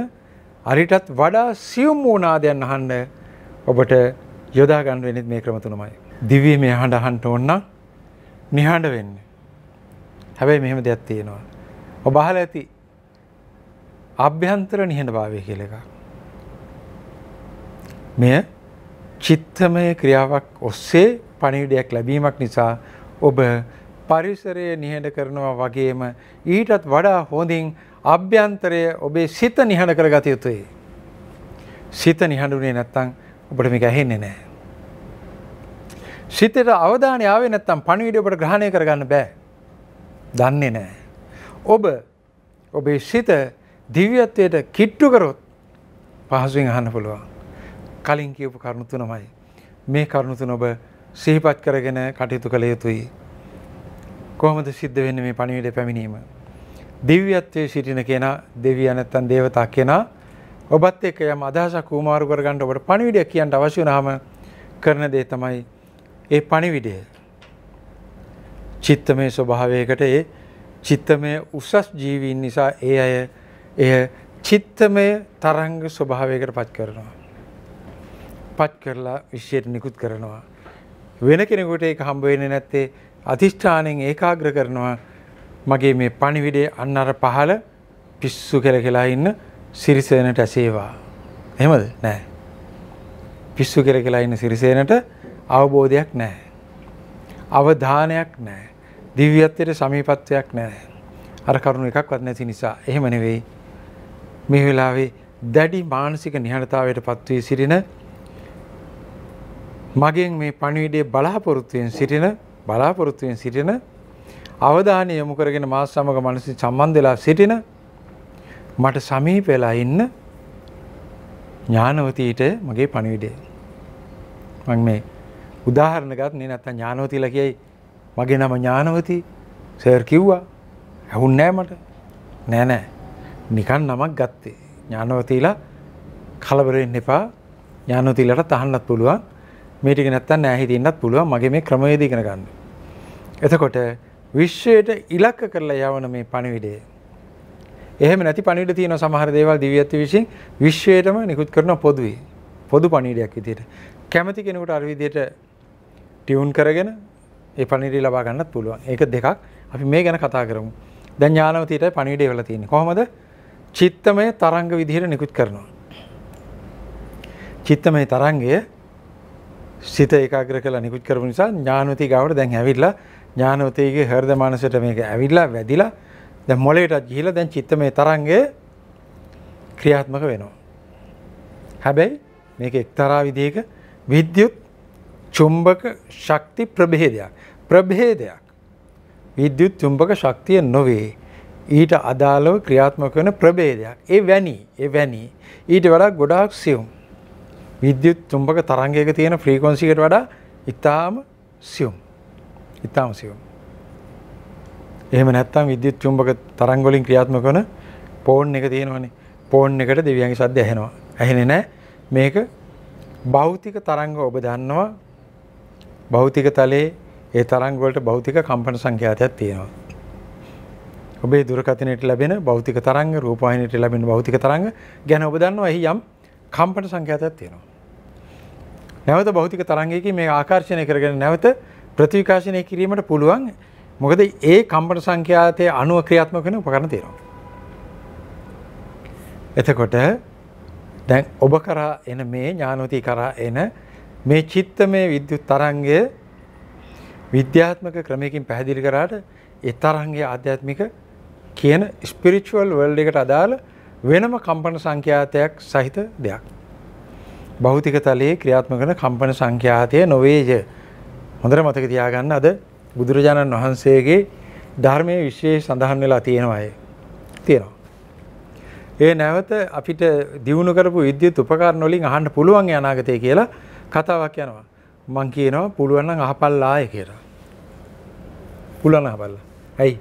අරිටත් වඩා සියුම් වූ නාදයන් අහන්න ඔබට යොදා ගන්න වෙන්නේ මේ ක්‍රම තුනමයි. දිව්‍යමය හඬ අහන්න ඕන නම් නිහඬ වෙන්න. හැබැයි මෙහෙම දෙයක් තියෙනවා. ඔබ අහලා ඇති අභ්‍යන්තර නිහඬභාවය කියලා එකක්. මෙය චිත්තමය ක්‍රියාවක් ඔස්සේ පණිවිඩයක් ලැබීමක් නිසා ඔබ පරිසරය නිහඬ කරනවා වගේම ඊටත් වඩා හොඳින් අභ්‍යන්තරය ඔබේ සිත නිහඬ කරගත යුතුයි. සිත නිහඬුනේ නැත්තම් ඔබට මේක ඇහෙන්නේ නැහැ. සිතට අවධානය ආවේ නැත්තම් පණිවිඩය ඔබට ග්‍රහණය කරගන්න බෑ. දන්නේ නැහැ. ඔබ ඔබේ සිත දිව්‍යත්වයට කිට්ටු කරොත් පහසුවෙන් අහන්න පුළුවන්. කලින් කියපු කරුණු තුනමයි. මේ කරුණු තුන ඔබ සිහිපත් කරගෙන කටයුතු කළ යුතුයි. කොහොමද සිද්ධ වෙන්නේ මේ පණිවිඩය පැමිණීම? දිව්‍යත්වයේ සිටින කෙනා දෙවියා නැත්තම් దేవතා කෙනා ඔබත් එක්ක යම් අදහසක් හුමාරු කරගන්න ඔබට පණිවිඩය කියන්න අවශ්‍ය වුනහම කරන දේ තමයි ඒ පණිවිඩය. චිත්තමේ ස්වභාවයකට ඒ චිත්තමය උසස් ජීවීන් නිසා ඒ අය එය චිත්තමය තරංග ස්වභාවයකට පත් කරනවා. පත් කරලා විශ්යට නිකුත් කරනවා. වෙන කෙනෙකුට ඒක හම්බ වෙන්නේ නැත්තේ අධිෂ්ඨානෙන් ඒකාග්‍ර කරනවා මගේ මේ පණිවිඩේ අන්න අර පහළ පිස්සු කෙල කෙලා ඉන්න සිරිසේනට ඇසේවා. එහෙමද? නෑ. පිස්සු කෙල කෙලා ඉන්න සිරිසේනට අවබෝධයක් නෑ. අවධානයක් නෑ. දිව්‍යත්වයට සමීපත්වයක් නෑ. අර කරුණු එකක්වත් නැති නිසා එහෙම නෙවෙයි. මේ වෙලාවේ දැඩි මානසික නිහඬතාවයට පත්වී සිටින මගෙන් මේ පණිවිඩයේ බලාපොරොත්තුෙන් සිටින බලාපොරොත්තුවෙන් සිටින අවධානය යොමු කරගෙන මා සමග මනසින් සම්බන්ධලා සිටින මට සමීප වෙලා ඉන්න ඥානවතීට මගේ පණිවිඩය. මං මේ උදාහරණ ගත් නේ නැත්තම් ඥානවතීලා කියයි මගේ නම ඥානවතී සර් කිව්වා ඇහුන්නේ නැහැ මට නෑ නෑ නිකන් නමක් ගත්තේ ඥානවතීලා කලබර වෙන්න එපා ඥානවතීලාට තහන්නත් පුළුවන් මේ ටික නැත්තම් නෑ හිතෙන්නත් පුළුවන් මගේ මේ ක්‍රමවේද ඉගෙන ගන්න. එතකොට විශ්වයට ඉලක්ක කරලා යවන මේ පණිවිඩය. එහෙම නැති පණිවිඩ තියෙන සමහර දේවල් දිව්‍යත්ව විශ්ින් විශ්වයටම නිකුත් කරන පොදුවේ. පොදු පණිවිඩයක් විදිහට. කැමති කෙනෙකුට අර විදිහට ටියුන් කරගෙන ඒ පණිවිඩය ලබා ගන්නත් පුළුවන්. ඒක දෙකක් අපි මේ ගැන කතා කරමු. දැන් ඥානවතීටයි පණිවිඩය වෙලා තියෙන්නේ. කොහොමද? චිත්තමය තරංග විදිහට නිකුත් කරනවා. චිත්තමය තරංගය සිත ඒකාග්‍ර කළ නිකුත් කරපු නිසා ඥානවතී ගාවට දැන් ඇවිල්ලා ඥානවතීගේ හෘද මානසයට මේක ඇවිල්ලා වැදිලා දැන් මොළයටත් ගිහිලා දැන් චිත්ත මේ තරංගය ක්‍රියාත්මක වෙනවා. හැබැයි මේක එක්තරා විදිහක විද්‍යුත් චුම්බක ශක්ති ප්‍රභේදයක්. ප්‍රභේදයක්. විද්‍යුත් චුම්බක ශක්තිය නොවේ. ඊට අදාළව ක්‍රියාත්මක වෙන ප්‍රභේදයක්. ඒ වැනි, ඒ වැනි. ඊට වඩා ගොඩාක් සියුම්. විද්‍යුත් චුම්බක තරංගයක තියෙන ෆ්‍රීකොන්සිකට වඩා ඉතාම සියුම්. ඉතාම සියුම්. එහෙම නැත්නම් විද්‍යුත් චුම්බක තරංග වලින් ක්‍රියාත්මක වන පෝන් එක තියෙනවනේ. පෝන් එකට දෙවියන්ගේ ශබ්ද ඇහෙනවා. ඇහෙන්නේ නැහැ. මේක භෞතික තරංග ඔබ දන්නවා. භෞතික තලයේ ඒ තරංග වලට භෞතික කම්පන සංඛ්‍යාතයක් තියෙනවා. ඔබේ දුරකථනයට ලැබෙන භෞතික තරංග, රූපවාහිනියට ලැබෙන භෞතික තරංග ගැන ඔබ දන්නවා එහි යම් කම්පන සංඛ්‍යාතයක් තියෙනවා. නැවත භෞතික තරංගයකින් මේ ආකර්ෂණය කරගෙන නැවත ප්‍රතිවිකාශනය කිරීමට පුළුවන්. මොකද ඒ කම්පන සංඛ්‍යාතයේ අණුව ක්‍රියාත්මක වෙන උපකරණ තියෙනවා. එතකොට දැන් ඔබ කරා එන මේ ඥානෝති කරා එන මේ චිත්තමේ විද්‍යුත් තරංගය විද්‍යාත්මක ක්‍රමයකින් පැහැදිලි කරාට ඒ තරංගයේ ආධ්‍යාත්මික කියන ස්පිරිටුවල් වර්ල්ඩ් එකට අදාළ වෙනම කම්පන සංඛ්‍යාතයක් සහිත දෙයක්. භෞතික තලයේ ක්‍රියාත්මක කරන කම්පන සංඛ්‍යාතය නොවේය. හොඳට මතක තියාගන්න අද බුදුරජාණන් වහන්සේගේ ධර්මයේ විශේෂ සඳහන් වෙලා තියෙනවා ඒ. තියෙනවා. ඒ නැවත අපිට දිනු කරපු විද්‍යුත් උපකරණ වලින් අහන්න පුළුවන් අනාගතය කියලා කතාවක් යනවා. මං කියනවා පුළුවන් නම් අහපල්ලා ආයේ කියලා. පුළුවන් අහපල්ලා. ඇයි?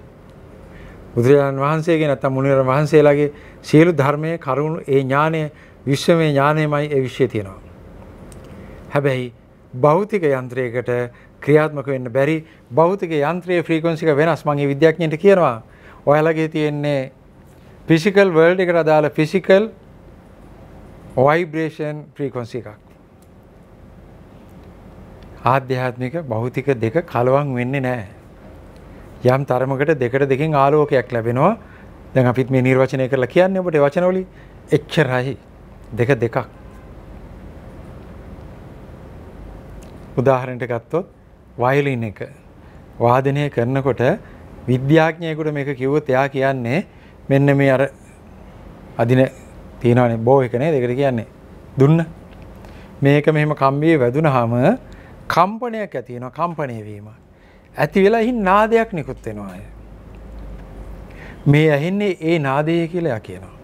බුදුරජාණන් වහන්සේගේ නැත්තම් මුනිවරන් වහන්සේලාගේ සියලු ධර්මයේ කරුණු ඒ ඥානය විශ්වමය ඥානයමයි ඒ විශ්ය තියෙනවා. හැබැයි භෞතික යන්ත්‍රයකට ක්‍රියාත්මක වෙන්න බැරි භෞතික යන්ත්‍රයේ ෆ්‍රීකවන්සි එක වෙනස් මම ඒ විද්‍යාඥයන්ට කියනවා. ඔයාලගේ තියෙන්නේ ෆිසිකල් වර්ල්ඩ් එකට අදාළ ෆිසිකල් ভাইබ්‍රේෂන් ෆ්‍රීකවන්සි එකක්. ආධ්‍යාත්මික භෞතික දෙක කලවම් වෙන්නේ නැහැ. යම් තරමකට දෙකට දෙකෙන් ආලෝකයක් ලැබෙනවා. දැන් අපිත් මේ නිර්වචනය කරලා කියන්නේ ඔබට වචනවලින් එච්චරයි. දෙක දෙකක් උදාහරණයට ගත්තොත් වයලින් එක වාදනය කරනකොට විද්‍යාඥයෙකුට මේක කිව්වොත් එයා කියන්නේ මෙන්න මේ අර අදින තියෙනවානේ බෝ එක නේද ඒකට කියන්නේ දුන්න මේක මෙහෙම කම්බියේ වැදුනහම කම්පනයක් ඇති වෙනවා කම්පණය වීම ඇති වෙලා එහි නාදයක් නිකුත් වෙනවා මේ ඇහෙන්නේ ඒ නාදය කියලා කියනවා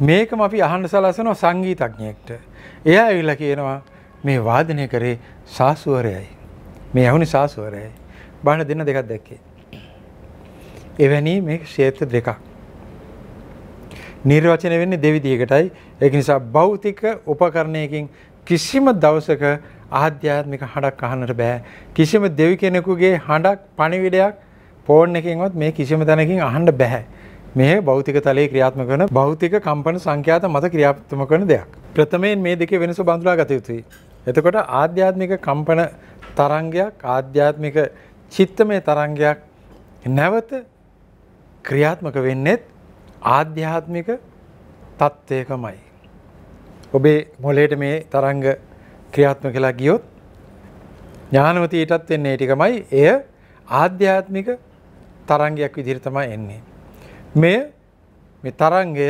මේකම අපි අහන්න සලසනවා සංගීතඥයෙක්ට. එයා ඇවිල්ලා කියනවා මේ වාදනය කරේ සාසුවරයයි. මේ ඇහුනේ සාසුවරයයි. බාහන දෙන්න දෙකක් දැක්කේ. එවැනි මේ ක්ෂේත්‍ර දෙකක්. නිර්වචනය වෙන්නේ දෙවිදියකටයි. ඒක නිසා භෞතික උපකරණයකින් කිසිම දවසක ආධ්‍යාත්මික හඬක් අහන්නට බෑ. කිසිම දෙවි කෙනෙකුගේ හඬක් පණිවිඩයක් ෆෝන් එකකින්වත් මේ කිසිම තැනකින් අහන්න බෑ. මේ භෞතික තලයේ ක්‍රියාත්මක වන භෞතික කම්පන සංඛ්‍යාත මත ක්‍රියාත්මක වන දෙයක්. ප්‍රථමයෙන් මේ දෙකේ වෙනස බඳුනා ගත යුතුයි. එතකොට ආධ්‍යාත්මික කම්පන තරංගයක් ආධ්‍යාත්මික චිත්තමය තරංගයක් නැවත ක්‍රියාත්මක වෙන්නේත් ආධ්‍යාත්මික තත්ත්වයකමයි. ඔබේ මොලේට මේ තරංග ක්‍රියාත්මක වෙලා ගියොත් ඥානවතීටත් වෙන්නේ ටිකමයි. එය ආධ්‍යාත්මික තරංගයක් විදිහට තමයි එන්නේ. මේ මේ තරංගය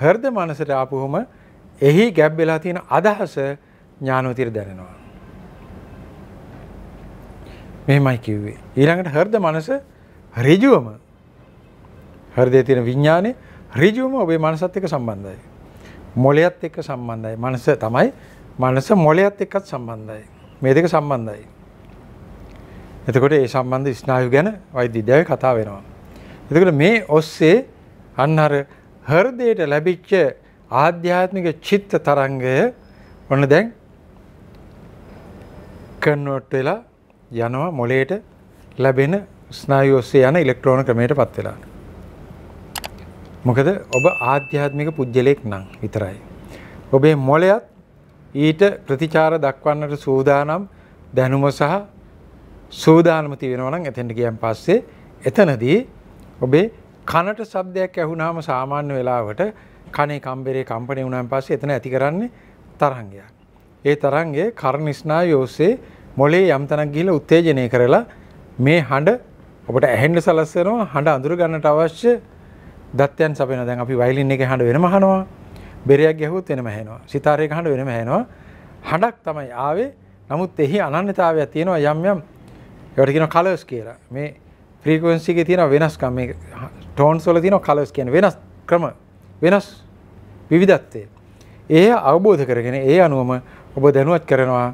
හෘද මනසට ආපුවම එහි ගැබ් වෙලා තියෙන අදහස ඥානෝතිර දැනෙනවා. මෙහෙමයි කිව්වේ. ඊළඟට හෘද මනස ඍජුවම හෘදයේ තියෙන විඥානේ ඍජුවම ඔබේ මනසත් එක්ක සම්බන්ධයි. මොළයත් එක්ක සම්බන්ධයි. මනස තමයි මනස මොළයත් එක්කත් සම්බන්ධයි. මේ දෙක සම්බන්ධයි. එතකොට මේ සම්බන්ධ ස්නායු ගැන වෛද්‍ය විද්‍යාවේ කතා වෙනවා. එතකොට මේ ඔස්සේ අන්න අර හෘදයට ලැබිච්ච ආධ්‍යාත්මික චිත්ත තරංගය ඔන්න දැන් කන්වර්ට් වෙලා යනවා මොළයට ලැබෙන ස්නායු ඔස්සේ යන ඉලෙක්ට්‍රෝන ක්‍රමයටපත් වෙලා. මොකද ඔබ ආධ්‍යාත්මික පුජ්‍යලෙක් නම් විතරයි. ඔබේ මොළයත් ඊට ප්‍රතිචාර දක්වන්නට සූදානම් දැනුම සහ සූදානම තියෙනවා නම් එතෙන්ට ගියන් පස්සේ එතනදී ඔබේ කනට ශබ්දයක් ඇහුනාම සාමාන්‍ය වෙලාවට කනේ කම්බරේ කම්පනය වුණාන් පස්සේ එතන ඇති කරන්නේ තරංගයක්. ඒ තරංගය කර්ණ ස්නායු ඔස්සේ මොලේ යම් තැනක් ගිහිල්ලා උත්තේජනය කරලා මේ හඬ ඔබට ඇහෙන්න සලස්වනවා හඬ අඳුර ගන්නට අවශ්‍ය දත්යන් සපෙනවා. දැන් අපි වයලින් එකේ හඬ වෙනම අහනවා. බෙරයක් ගැහුවොත් වෙනම ඇහෙනවා. සිතාරයක හඬ වෙනම ඇහෙනවා. හඬක් තමයි ආවේ. නමුත් එහි අනන්‍යතාවයක් තියෙනවා යම් යම් ඒවට කියනවා කලර්ස් කියලා. මේ ෆ්‍රීකවෙන්සි එක තියෙන වෙනස්කම් මේ ටෝන්ස් වල තියෙන කලර්ස් කියන වෙනස් ක්‍රම වෙනස් විවිධත්වය ඒ අවබෝධ කරගෙන ඒ අනුවම ඔබ දැනුවත් කරනවා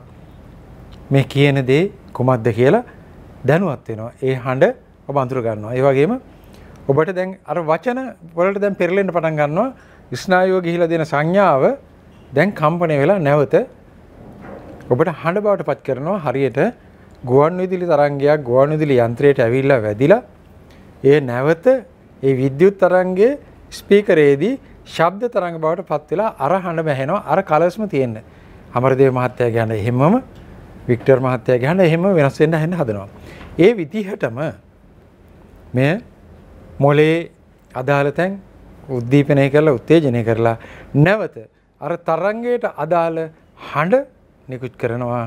මේ කියන දේ කුමක්ද කියලා දැනුවත් වෙනවා ඒ හඬ ඔබ අඳුර ගන්නවා ඒ වගේම ඔබට දැන් අර වචන වලට දැන් පෙරලෙන්න පටන් ගන්නවා ස්නායුව ගිහිලා දෙන සංඥාව දැන් කම්පණය වෙලා නැවත ඔබට හඬ බවට පත් කරනවා හරියට ගුවන් විදුලි තරංගයක් ගුවන් විදුලි යන්ත්‍රයට ඇවිල්ලා වැදිලා ඒ නැවත ඒ විද්‍යුත් තරංගයේ ස්පීකරේදී ශබ්ද තරංග බවට පත් වෙලා අර හඬ බැහෙනවා අර කලස්ම තියෙන. අමරදේව මහත්තයා ගැන එහෙමම වික්ටර් මහත්තයා ගැන එහෙම වෙනස් වෙන්න හෙන්න හදනවා. ඒ විදිහටම මේ මොලේ අදාළ තැන් උද්දීපනය කරලා උත්තේජනය කරලා නැවත අර තරංගයට අදාළ හඬ නිකුත් කරනවා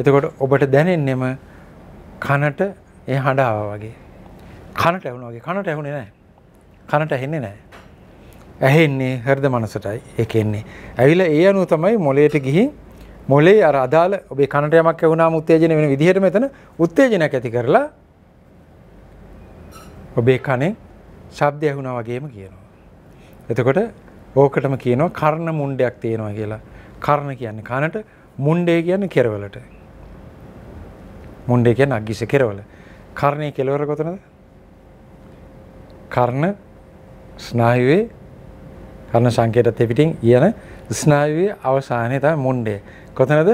එතකොට ඔබට දැනෙන්නෙම කනට ඒ හඬාව වගේ කනට ඇහුණ වගේ කනට ඇහුණේ නෑ කනට ඇහෙන්නේ නෑ ඇහෙන්නේ හර්ද මනසටයි එක එන්නේ ඇවිල ඒ අනුව තමයි මොලේට ගිහින් මොලේ අර අදාළ ඔබේ කනට යමක් ඇහුණාම උත්තේජන වෙන විදිහට මෙතන උත්තේජනයක් ඇති කරලා ඔබේ කනේ ශබ්දය ඇහුණා වගේම කියනවා එතකොට ඕකටම කියනවා කර්ණ මුණ්ඩයක් තියෙනවා කියලා. කර්ණ කියන්නේ කනට මුණ්ඩේ කියන්නේ කෙරවලට. මුන්ඩේ කියන අගිස කෙරවල කරණය කෙලවර කොතනද කරණ ස්නායුවේ කරණ සංකේටත් එපිටින් කියන ස්නායුවේ අවසානය තම මුන්ඩේ කොතනද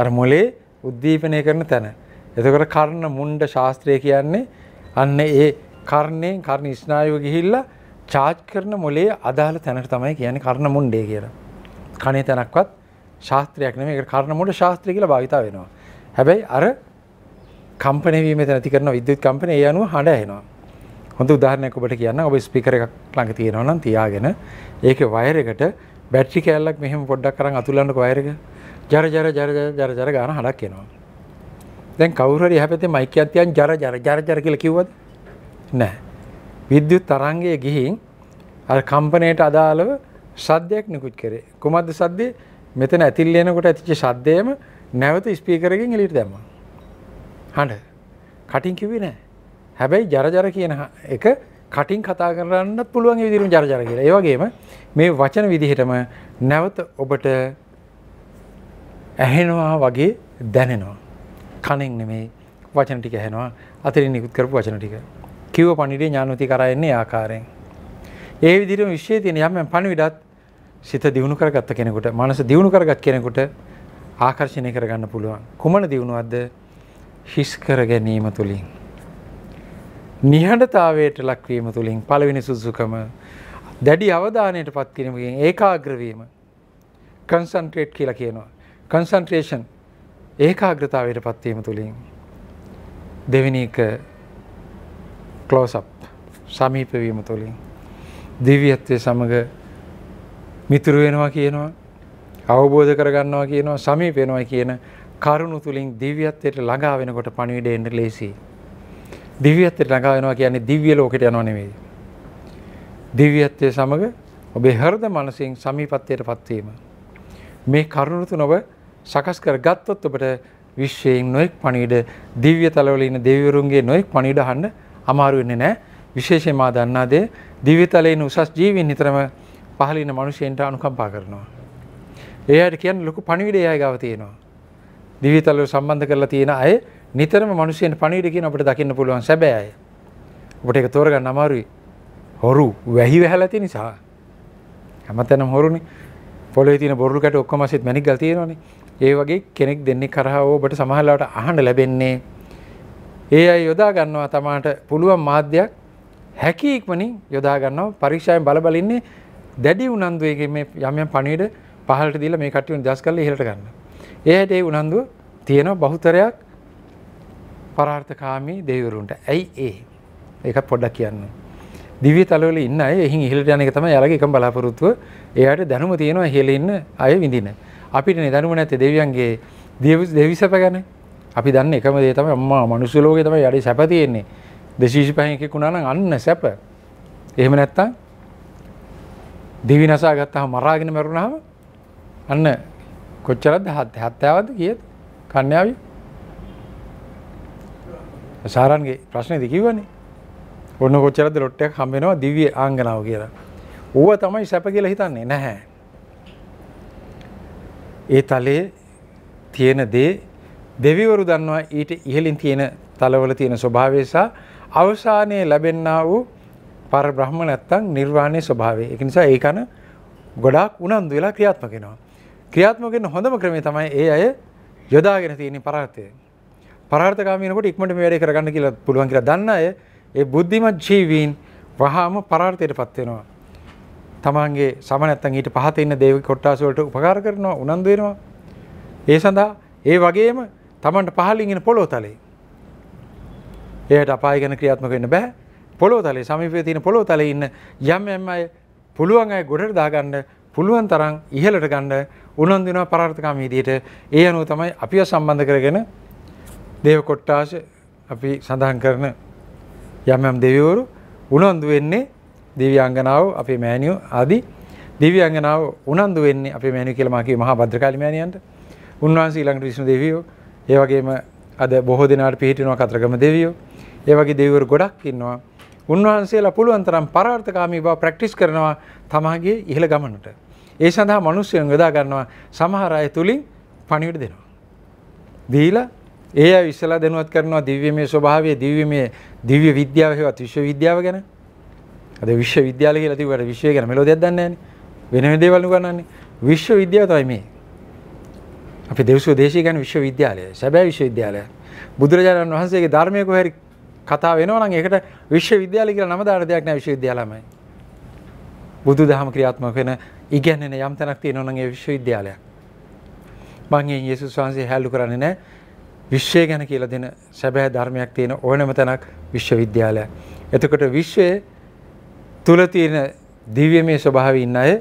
අර මොලේ උද්දීපනය කරන තැන එතකොට කරණ මුන්ඩ ශාස්ත්‍රය කියන්නේ අන්න ඒ කරණයෙන් කරණ ස්නායුව ගිහිල්ලා චාජ් කරන මොලේ අදාළ තැනට තමයි කියන්නේ කරණ මුන්ඩේ කියලා කනේ තැනක්වත් ශාස්ත්‍රයක් නෙමෙයි ඒක කර්ණ මුල ශාස්ත්‍රය කියලා භාවිත වෙනවා. හැබැයි අර කම්පනවීම නැති කරන විද්‍යුත් කම්පන ඒ අනුව හඬ එනවා. හොඳ උදාහරණයක් ඔබට කියන්න ඔබ ස්පීකර් එකක් ළඟ තියෙනවා නම් තියාගෙන ඒකේ වයර් එකට බැටරි කෑල්ලක් මෙහෙම පොඩ්ඩක් අරන් අතුල්ලන්නකෝ වයර් එක. ජර ජර ජර ජර ජර ගාන හඬක් එනවා. දැන් කවුරු හරි එහා පැත්තේ මයික් එකක් තියන් ජර ජර ජර ජර කියලා කිව්වද? නැහැ. විද්‍යුත් තරංගය ගිහින් අර කම්පනයට අදාළව සද්දයක් නිකුත් කරේ. කොහොමද සද්දේ? මෙතන ඇතිල් එනකොට ඇතිච්ච සද්දයම නැවත ස්පීකර් එකෙන් එළියට දැම්මා. හඬ කටින් කිවි නෑ හැබැයි ජරජර කියන එක කටින් කතා කරන්නත් පුළුවන් විදිරම ජරජර කියලා ඒවගේම මේ වචන විදිහටම නැවත ඔබට ඇහෙනවා වගේ දැනෙනවා කණෙන් නෙමේ වචන ටික ඇහෙනවා අතරින් නිකුත් කරපු වචන ටික කිව්ව පණිඩේ ඥානති කරන්නේ ආකාරයෙන් ඒ විදිරම විශ්ෂය තියෙන යම පණිවිඩත් සිත දියුණු කරගත්ත කෙනෙකුට මනස දියුණු කරගත් කෙනෙකුට ආකර්ශණය කරගන්න පුළුවන් කුමන දියුණුවක්ද හිස්කර ගැනීම තුළින්. නිහඬතාවයට ලක්වීම තුළින් පළවෙනි සුදුසුකම දැඩි අවධානයට පත්කිරීමකින් ඒකාග්‍රවීම කන්සන්ට්‍රේට් කියලා කියනවා. කන්සන්ට්‍රේෂන් ඒකාග්‍රතාවයට පත්වීම තුළින් දෙවිනි එක කලෝසප් සමීපවීම තුළින් දෙවියත්වය සමඟ මිතුරු වෙනවා කියනවා අවබෝධ කරගන්නවා කියනවා සමීපෙනවා කියන කරුණු තුළින් දිව්‍යත්වයට ළඟා වෙනකොට පණිවිඩය එන්න ලේසියි. දිව්‍යත්වයට ළඟා වෙනවා කියන්නේ දිව්‍ය ලෝකෙට යනවා නෙවෙයි. දිව්‍යත්වයේ සමග ඔබේ හෘද මනසින් සමීපත්වයට පත්වීම. මේ කරුණු තුන ඔබ සකස් කර ගත්තොත් ඔබට විශ්වයෙන් නොයෙක් පණිවිඩ දිව්‍ය තලවල ඉන්න දෙවිවරුන්ගේ නොයෙක් පණිවිඩ අහන්න අමාරු වෙන්නේ නැහැ. විශේෂයෙන් මා දන්නා දේ දිව්‍ය තලයේ ඉන්න උසස් ජීවීන් නිතරම පහළ ඉන්න මිනිසෙන්ට අනුකම්පා කරනවා. ඒ අයට කියන්නේ ලොකු පණිවිඩය අය ගාව තියෙනවා. දිවිතලව සම්බන්ධ කරලා තියෙන අය නිතරම මිනිස්සුන් පණිවිඩ කියන අපිට දකින්න පුළුවන් සැබෑ අය. අපිට ඒක තෝරගන්න අමාරුයි. හොරු වැහි වැහැලා තියෙන නිසා. හැමතැනම හොරුනේ. පොළොවේ තියෙන බොරුළු කැට ඔක්කොම ඇසිට මැණික් ගල් තියෙනවනේ. ඒ වගේ කෙනෙක් දෙන්නේ කරහා ඔබට සමහරවට අහන්න ලැබෙන්නේ. ඒ අය යොදා ගන්නවා තමාට පුළුවන් මාධ්‍යයක් හැකි ඉක්මනින් යොදා ගන්නවා පරීක්ෂාවෙන් බල බල ඉන්නේ දැඩි උනන්දුවකින් මේ යම් යම් පණිවිඩ පහළට දීලා මේ කට්ටියන් ජස් කරලා ඉහළට ගන්නවා. ඒ හැට ඒ උනන්දුව තියෙන බහුතරයක් පරාර්ථකාමී දෙවිවරුන්ට. ඇයි ඒ? ඒකත් පොඩ්ඩක් කියන්න. දිව්‍ය තලවල ඉන්න අය එහින් ඉහළට යන එක තමයි යාළගේ එකම බලාපොරොත්තුව. එයාට දැනුම තියෙනවා ඉහළ ඉන්න අය විඳින. අපිට නේ දැනුම නැත්තේ දෙවියන්ගේ දෙවිසප ගැන. අපි දන්න එකම දේ තමයි අම්මා මනුස්ස ලෝකේ තමයි යාළේ සැප තියෙන්නේ. 225 එකෙක් වුණා නම් අන්න සැප. එහෙම නැත්තම් දිවි නසා ගත්තාම මරාගෙන මරුණාම අන්න කොච්චරද හත් හැත්තාවද කියද කන්‍යාව සාරන්ගේ ප්‍රශ්නය දෙකිවන්නේ ඔන්න කොච්චරද ලොට්ටයක් හම්බෙනවා දිවිය ආංගනාව කියලා ඌව තමයි සැප කියලා හිතන්නේ නැහැ ඒ තලයේ තියෙන දේ දෙවිවරු දන්නවා ඊට ඉහලින් තියෙන තලවල තියෙන ස්වභාවය සහ අවසානයේ ලැබෙන්නා වූ පරබ්‍රහ්ම නැත්තම් නිර්වාණයේ ස්වභාවය. ඒ නිසා ඒකන ගොඩාක් උනන්දු වෙලා ක්‍රියාත්මක වෙනවා. ක්‍රියාත්මකෙන් හොඳම ක්‍රමේ තමයි ඒ අය යොදාගෙන තියෙන පරාර්ථය. පරාර්ථකාමීනකොට ඉක්මනට මේ වැඩේ කරගන්න කියලා පුළුවන් කියලා දන්න අය ඒ බුද්ධිමත් ජීවීන් වහාම පරාර්ථයටපත් වෙනවා. තමන්ගේ සම නැත්තම් ඊට පහත ඉන්න දේව කොට්ටාස වලට උපකාර කරනවා උනන්දු වෙනවා. ඒ සඳහා ඒ වගේම තමන්ට පහළින් ඉන්න පොළොව තලයේ එයට අපාය ගැන ක්‍රියාත්මක වෙන්න බෑ. පොළොව තලයේ සමීපයේ තියෙන පොළොව තලයේ ඉන්න යම් යම් අය පුළුවන් අය ගොඩට දාගන්න පුළුවන් තරම් ඉහළට ගන්න උනන්දු වෙනවා පරාර්ථකාමී විදියට ඒ අනුව තමයි අපිව සම්බන්ධ කරගෙන දේව කොට්ටාස අපි සඳහන් කරන යම් යම් දෙවිවරු උනන්දු වෙන්නේ දිව්‍යාංගනාව අපේ මෑණියෝ ආදී දිව්‍යාංගනාව උනන්දු වෙන්නේ අපේ මෑණියෝ කියලා මා කියේ මහා භද්‍රකාලි මෑණියන්ට උන්වහන්සේ ඊළඟට විෂ්ණු දෙවියෝ ඒ වගේම අද බොහෝ දෙනාට පිහිටිනවා කතරගම දෙවියෝ ඒ වගේ දෙවිවරු ගොඩක් ඉන්නවා උන්වහන්සේලා පුළුවන් තරම් පරාර්ථකාමී බව ප්‍රැක්ටිස් කරනවා තමගේ ඉහළ ගමනට ඒ සඳහා මනුස්සයන් යොදා ගන්නවා සමහර අය තුලින් පණිවිඩ දෙනවා. දීලා ඒ අය ඉස්සලා දැනුවත් කරනවා දිව්‍යමය ස්වභාවය දිව්‍යමය දිව්‍ය විද්‍යාව හේවත් විශ්වවිද්‍යාව ගැන. අද විශ්වවිද්‍යාල කියලා තිබුණාට විශ්වය ගැන මෙලෝදියක් දන්නේ නැහැ වෙන වෙන දේවල් උගන්වන්නේ. විශ්වවිද්‍යාව තමයි මේ. අපි දෙව්සෝ දේශය ගැන විශ්වවිද්‍යාලය සැබෑ විශ්වවිද්‍යාලය බුදුරජාණන් වහන්සේගේ ධර්මය කොහරි කතා වෙනවා නම් ඒකට විශ්වවිද්‍යාලය කියලා නම දාන දෙයක් නෑ විශ්වවිද්‍යාලමයි බුදු දහම ක්‍රියාත්මක වෙන ඉගැන්වෙන යම් තැනක් තියෙනවා නම් ඒ විශ්වවිද්‍යාලයක්. මම ඒ යේසුස් වහන්සේ හැලු කරන්නේ නැහැ. විශ්වය ගැන කියලා දෙන සැබෑ ධර්මයක් තියෙන ඕනම තැනක් විශ්වවිද්‍යාලයක්. එතකොට විශ්වයේ තුල තියෙන දිව්‍යමය ස්වභාවය ඉන්න අය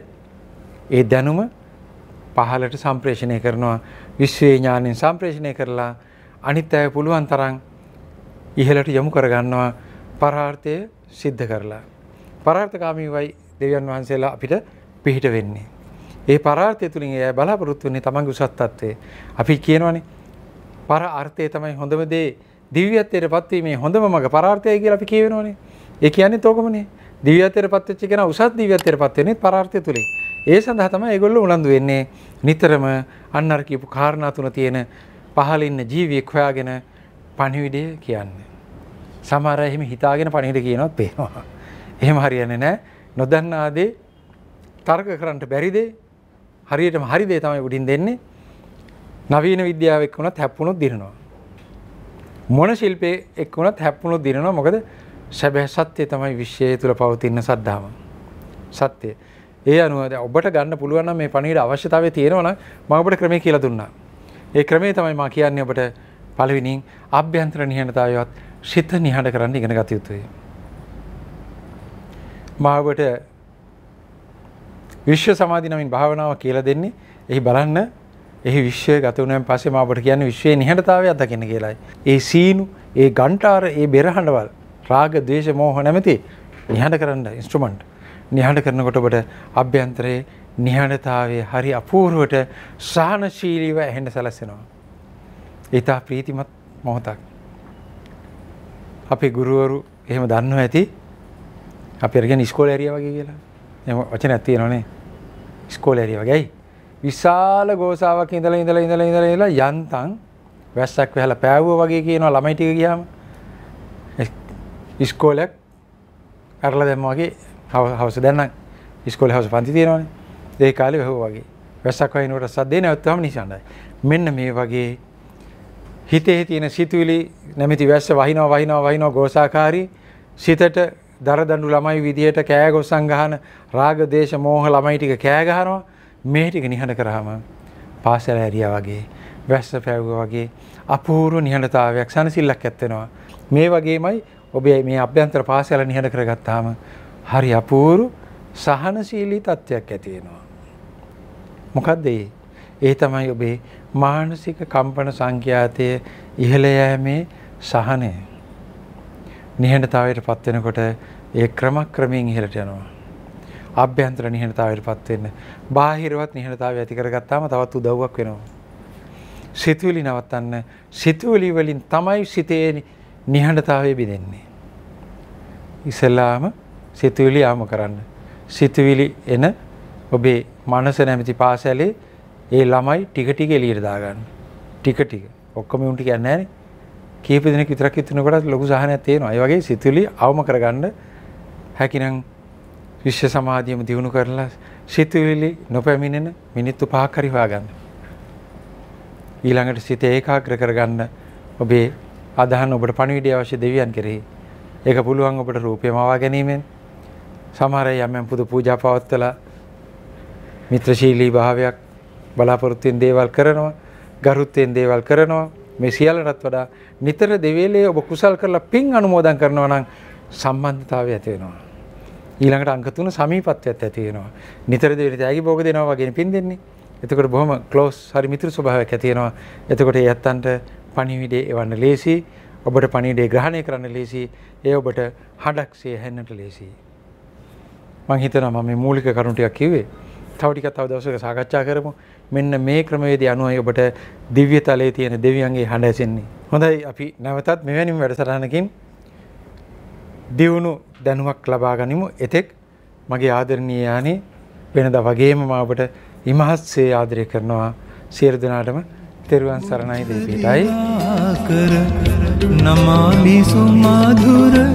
ඒ දැනුම පහලට සම්ප්‍රේෂණය කරනවා. විශ්වයේ ඥාණයෙන් සම්ප්‍රේෂණය කරලා අනිත් අය පුළුවන් තරම් ඉහළට යොමු කරගන්නවා පරාර්ථය සිද්ධ කරලා. පරාර්ථකාමීවයි දෙවියන් වහන්සේලා අපිට පිහිට වෙන්නේ. ඒ පරාර්ථය තුලින් එයා බලාපොරොත්තු වෙන්නේ තමන්ගේ උසස් තත්ත්වය. අපි කියනවනේ පර අර්ථය තමයි හොඳම දේ දිව්‍යත්වයටපත් වීමේ හොඳම මඟ පරාර්ථයයි කියලා අපි කියවෙනවනේ. ඒ කියන්නේ තෝකමනේ. දිව්‍යත්වයටපත් වෙච්ච කෙනා උසස් දිව්‍යත්වයටපත් වෙන්නේ පරාර්ථය තුලින්. ඒ සඳහා තමයි ඒගොල්ලෝ උනන්දු වෙන්නේ. නිතරම අන්න අර කියපු කාරණා තුන තියෙන පහළ ඉන්න ජීවියෙක් හොයාගෙන පණිවිඩය කියන්නේ. සමහර එහෙම හිතාගෙන පණිවිඩ කියනවත් පේනවා. එහෙම හරියන්නේ නැහැ. නොදන්නාදේ තර්ක කරන්නට බැරිදේ හරියටම හරිදේ තමයි උඩින් දෙන්නේ නවීන විද්‍යාව එක් වුණත් හැප්පුණොත් දිරනවා. මොන ශිල්පයේ එක් වුණත් හැප්පුණොත් දිරනවා මොකද සැබෑ සත්‍යය තමයි විශ්වය තුළ පවතින සද්ධාව. සත්‍යය. ඒ අනුව ඔබට ගන්න පුළුවන් මේ පණිවිඩ අවශ්‍යතාවය තියෙනවා නම් මම ඔබට ක්‍රමයේ කියලා දුන්නා. ඒ ක්‍රමයේ තමයි මම කියන්නේ ඔබට පළවෙනියෙන් අභ්‍යන්තර නිහඬතාවයවත් සිත නිහඬ කරන්න ඉගෙන ගත යුතුයි. මාවට විශ්ව සමාධි නමින් භාවනාව කියලා දෙන්නේ එහි බලන්න එහි විශ්වය ගත වුණාන් පස්සේ මාවට කියන්නේ විශ්වයේ නිහඬතාවය අත්දකින්න කියලායි. ඒ සීනු, ඒ ගණ්ඨාර, ඒ බෙරහඬවල් රාග, ద్వේෂ, මෝහ නැමැති නිහඬ කරන්න ඉන්ස්ට්‍රුමන්ට්. නිහඬ කරනකොට ඔබට අභ්‍යන්තරයේ නිහඬතාවයේ හරි අපූර්වට සාහනශීලීව ඇහෙන්න සැලසෙනවා. ඊට ප්‍රීතිමත් මොහොතක්. අපේ ගුරුවරු එහෙම දන්නවා ඇති අපි අරගෙන ස්කෝල ඇරිය වගේ කියලා එම වචන ඇත්තිය නොනේ ස්කෝල ඇරිය වගේයි විශාල ගෝසාාවක් ඉඳල ඉඳල ඉඳල ඉඳල ඉලා යන්තන් වැස්සක් වෙහල පෑවුව වගේ කියනවා ළමයිටික ගියාම ඉස්කෝලක් ඇරල දැම්මගේ හවස දැන්න ඉස්කෝල හවස පන්ති තියෙනවන ඒ කාලි හෝ වගේ වැස්සක් වයිනට සද්දේ නැවත්තම නිසාන්ඩයි මෙන්න මේ වගේ හිතේ තියෙන සිතුවිලි නැමති වැස්ස වහිනෝ වහිනෝ වහිනෝ ගෝසාකාරී සිතට දරදඬු ළමයි විදියට කෑ ගොස්සන් ගහන රාග දේශ මෝහ ළමයි ටික කෑ ගහනවා මේ ටික නිහඬ කරාම පාසල ඇරියා වගේ වැස්ස පැවුවා වගේ අපූර්ව නිහඬතාවයක් සනසිල්ලක් ඇත්තෙනවා මේ වගේමයි ඔබේ මේ අභ්‍යන්තර පාසල නිහඬ කරගත්තාම හරි අපූර්ව සහනශීලී තත්ත්වයක් ඇති වෙනවා මොකද්ද ඒ ඒ තමයි ඔබේ මානසික කම්පන සංඛ්‍යාතයේ ඉහළ යෑමේ සහනය නිහඬතාවයට පත් වෙනකොට ඒ ක්‍රමක්‍රමයෙන් ඉහළට යනවා. ආභ්‍යන්තර නිහඬතාවයට පත් වෙන්න. බාහිරවත් නිහඬතාවය ඇති කරගත්තාම තවත් උදව්වක් වෙනවා. සිතුවිලි නවත්තන්න. සිතුවිලි වලින් තමයි සිතේ නිහඬතාවය බිඳෙන්නේ. ඉස්සෙල්ලාම සිතුවිලි ආම කරන්න. සිතුවිලි එන ඔබේ මනස නැමැති පාසලේ ඒ ළමයි ටික ටික එළියට දාගන්න. ටික ටික. ඔක්කොම උන්ට කියන්නේ නැහැ. කීප දෙනෙක් විතරක් හිතනකොටත් ලොකු සහනයක් තියෙනවා. ඒ වගේ සිතුවිලි අවම කරගන්න හැකිනම් විශ්ව සමාධියම දිනු කරලා සිතුවිලි නොපැමිණෙන මිනිත්තු පහක් හරි හොයාගන්න. ඊළඟට සිත ඒකාග්‍ර කරගන්න ඔබේ අදහන ඔබට පණිවිඩය අවශ්‍ය දෙවියන් කෙරෙහි. ඒක පුළුවන් ඔබට රූපය මවා ගැනීමෙන් සමහර යම් යම් පුදු පූජා පවත්වලා මිත්‍රශීලී භාවයක් බලාපොරොත්තුෙන් දේවල් කරනවා, ගරුත්වයෙන් දේවල් කරනවා. මේ සියල්ලටත් වඩා නිතර දෙවේලේ ඔබ කුසල් කරලා පින් අනුමෝදන් කරනවා නම් සම්බන්ධතාවය ඇති වෙනවා. ඊළඟට අංක තුන සමීපත්වයක් ඇති වෙනවා. නිතර දෙවේලේ ත්‍යාගී භෝග දෙනවා වගේ පින් දෙන්නේ. එතකොට බොහොම ක්ලෝස් හරි මිතුරු ස්වභාවයක් ඇති වෙනවා. එතකොට ඒ අත්තන්ට පණිවිඩේ එවන්න ලේසි. ඔබට පණිවිඩේ ග්‍රහණය කරන්න ලේසි. ඒ ඔබට හඩක්සේ හැන්නට ලේසි. මං හිතනවා මම මේ මූලික කරුණු ටිකක් කිව්වේ. තව ටිකක් තව දවසක සාකච්ඡා කරමු. මෙන්න මේ ක්‍රමවේදය අනුවයි ඔබට දිව්‍ය තලයේ තියෙන දෙවියන්ගේ හඬ ඇසෙන්නේ. හොඳයි අපි නැවතත් මෙවැනි වැඩසටහනකින් දියුණු දැනුමක් ලබා ගනිමු. එතෙක් මගේ ආදරණීය යානේ වෙනදා වගේම මා ඔබට ඉමහත්සේ ආදරය කරනවා. සියලු දෙනාටම තෙරුවන් සරණයි දෙවියන්ටයි. නමාමි සුමధుර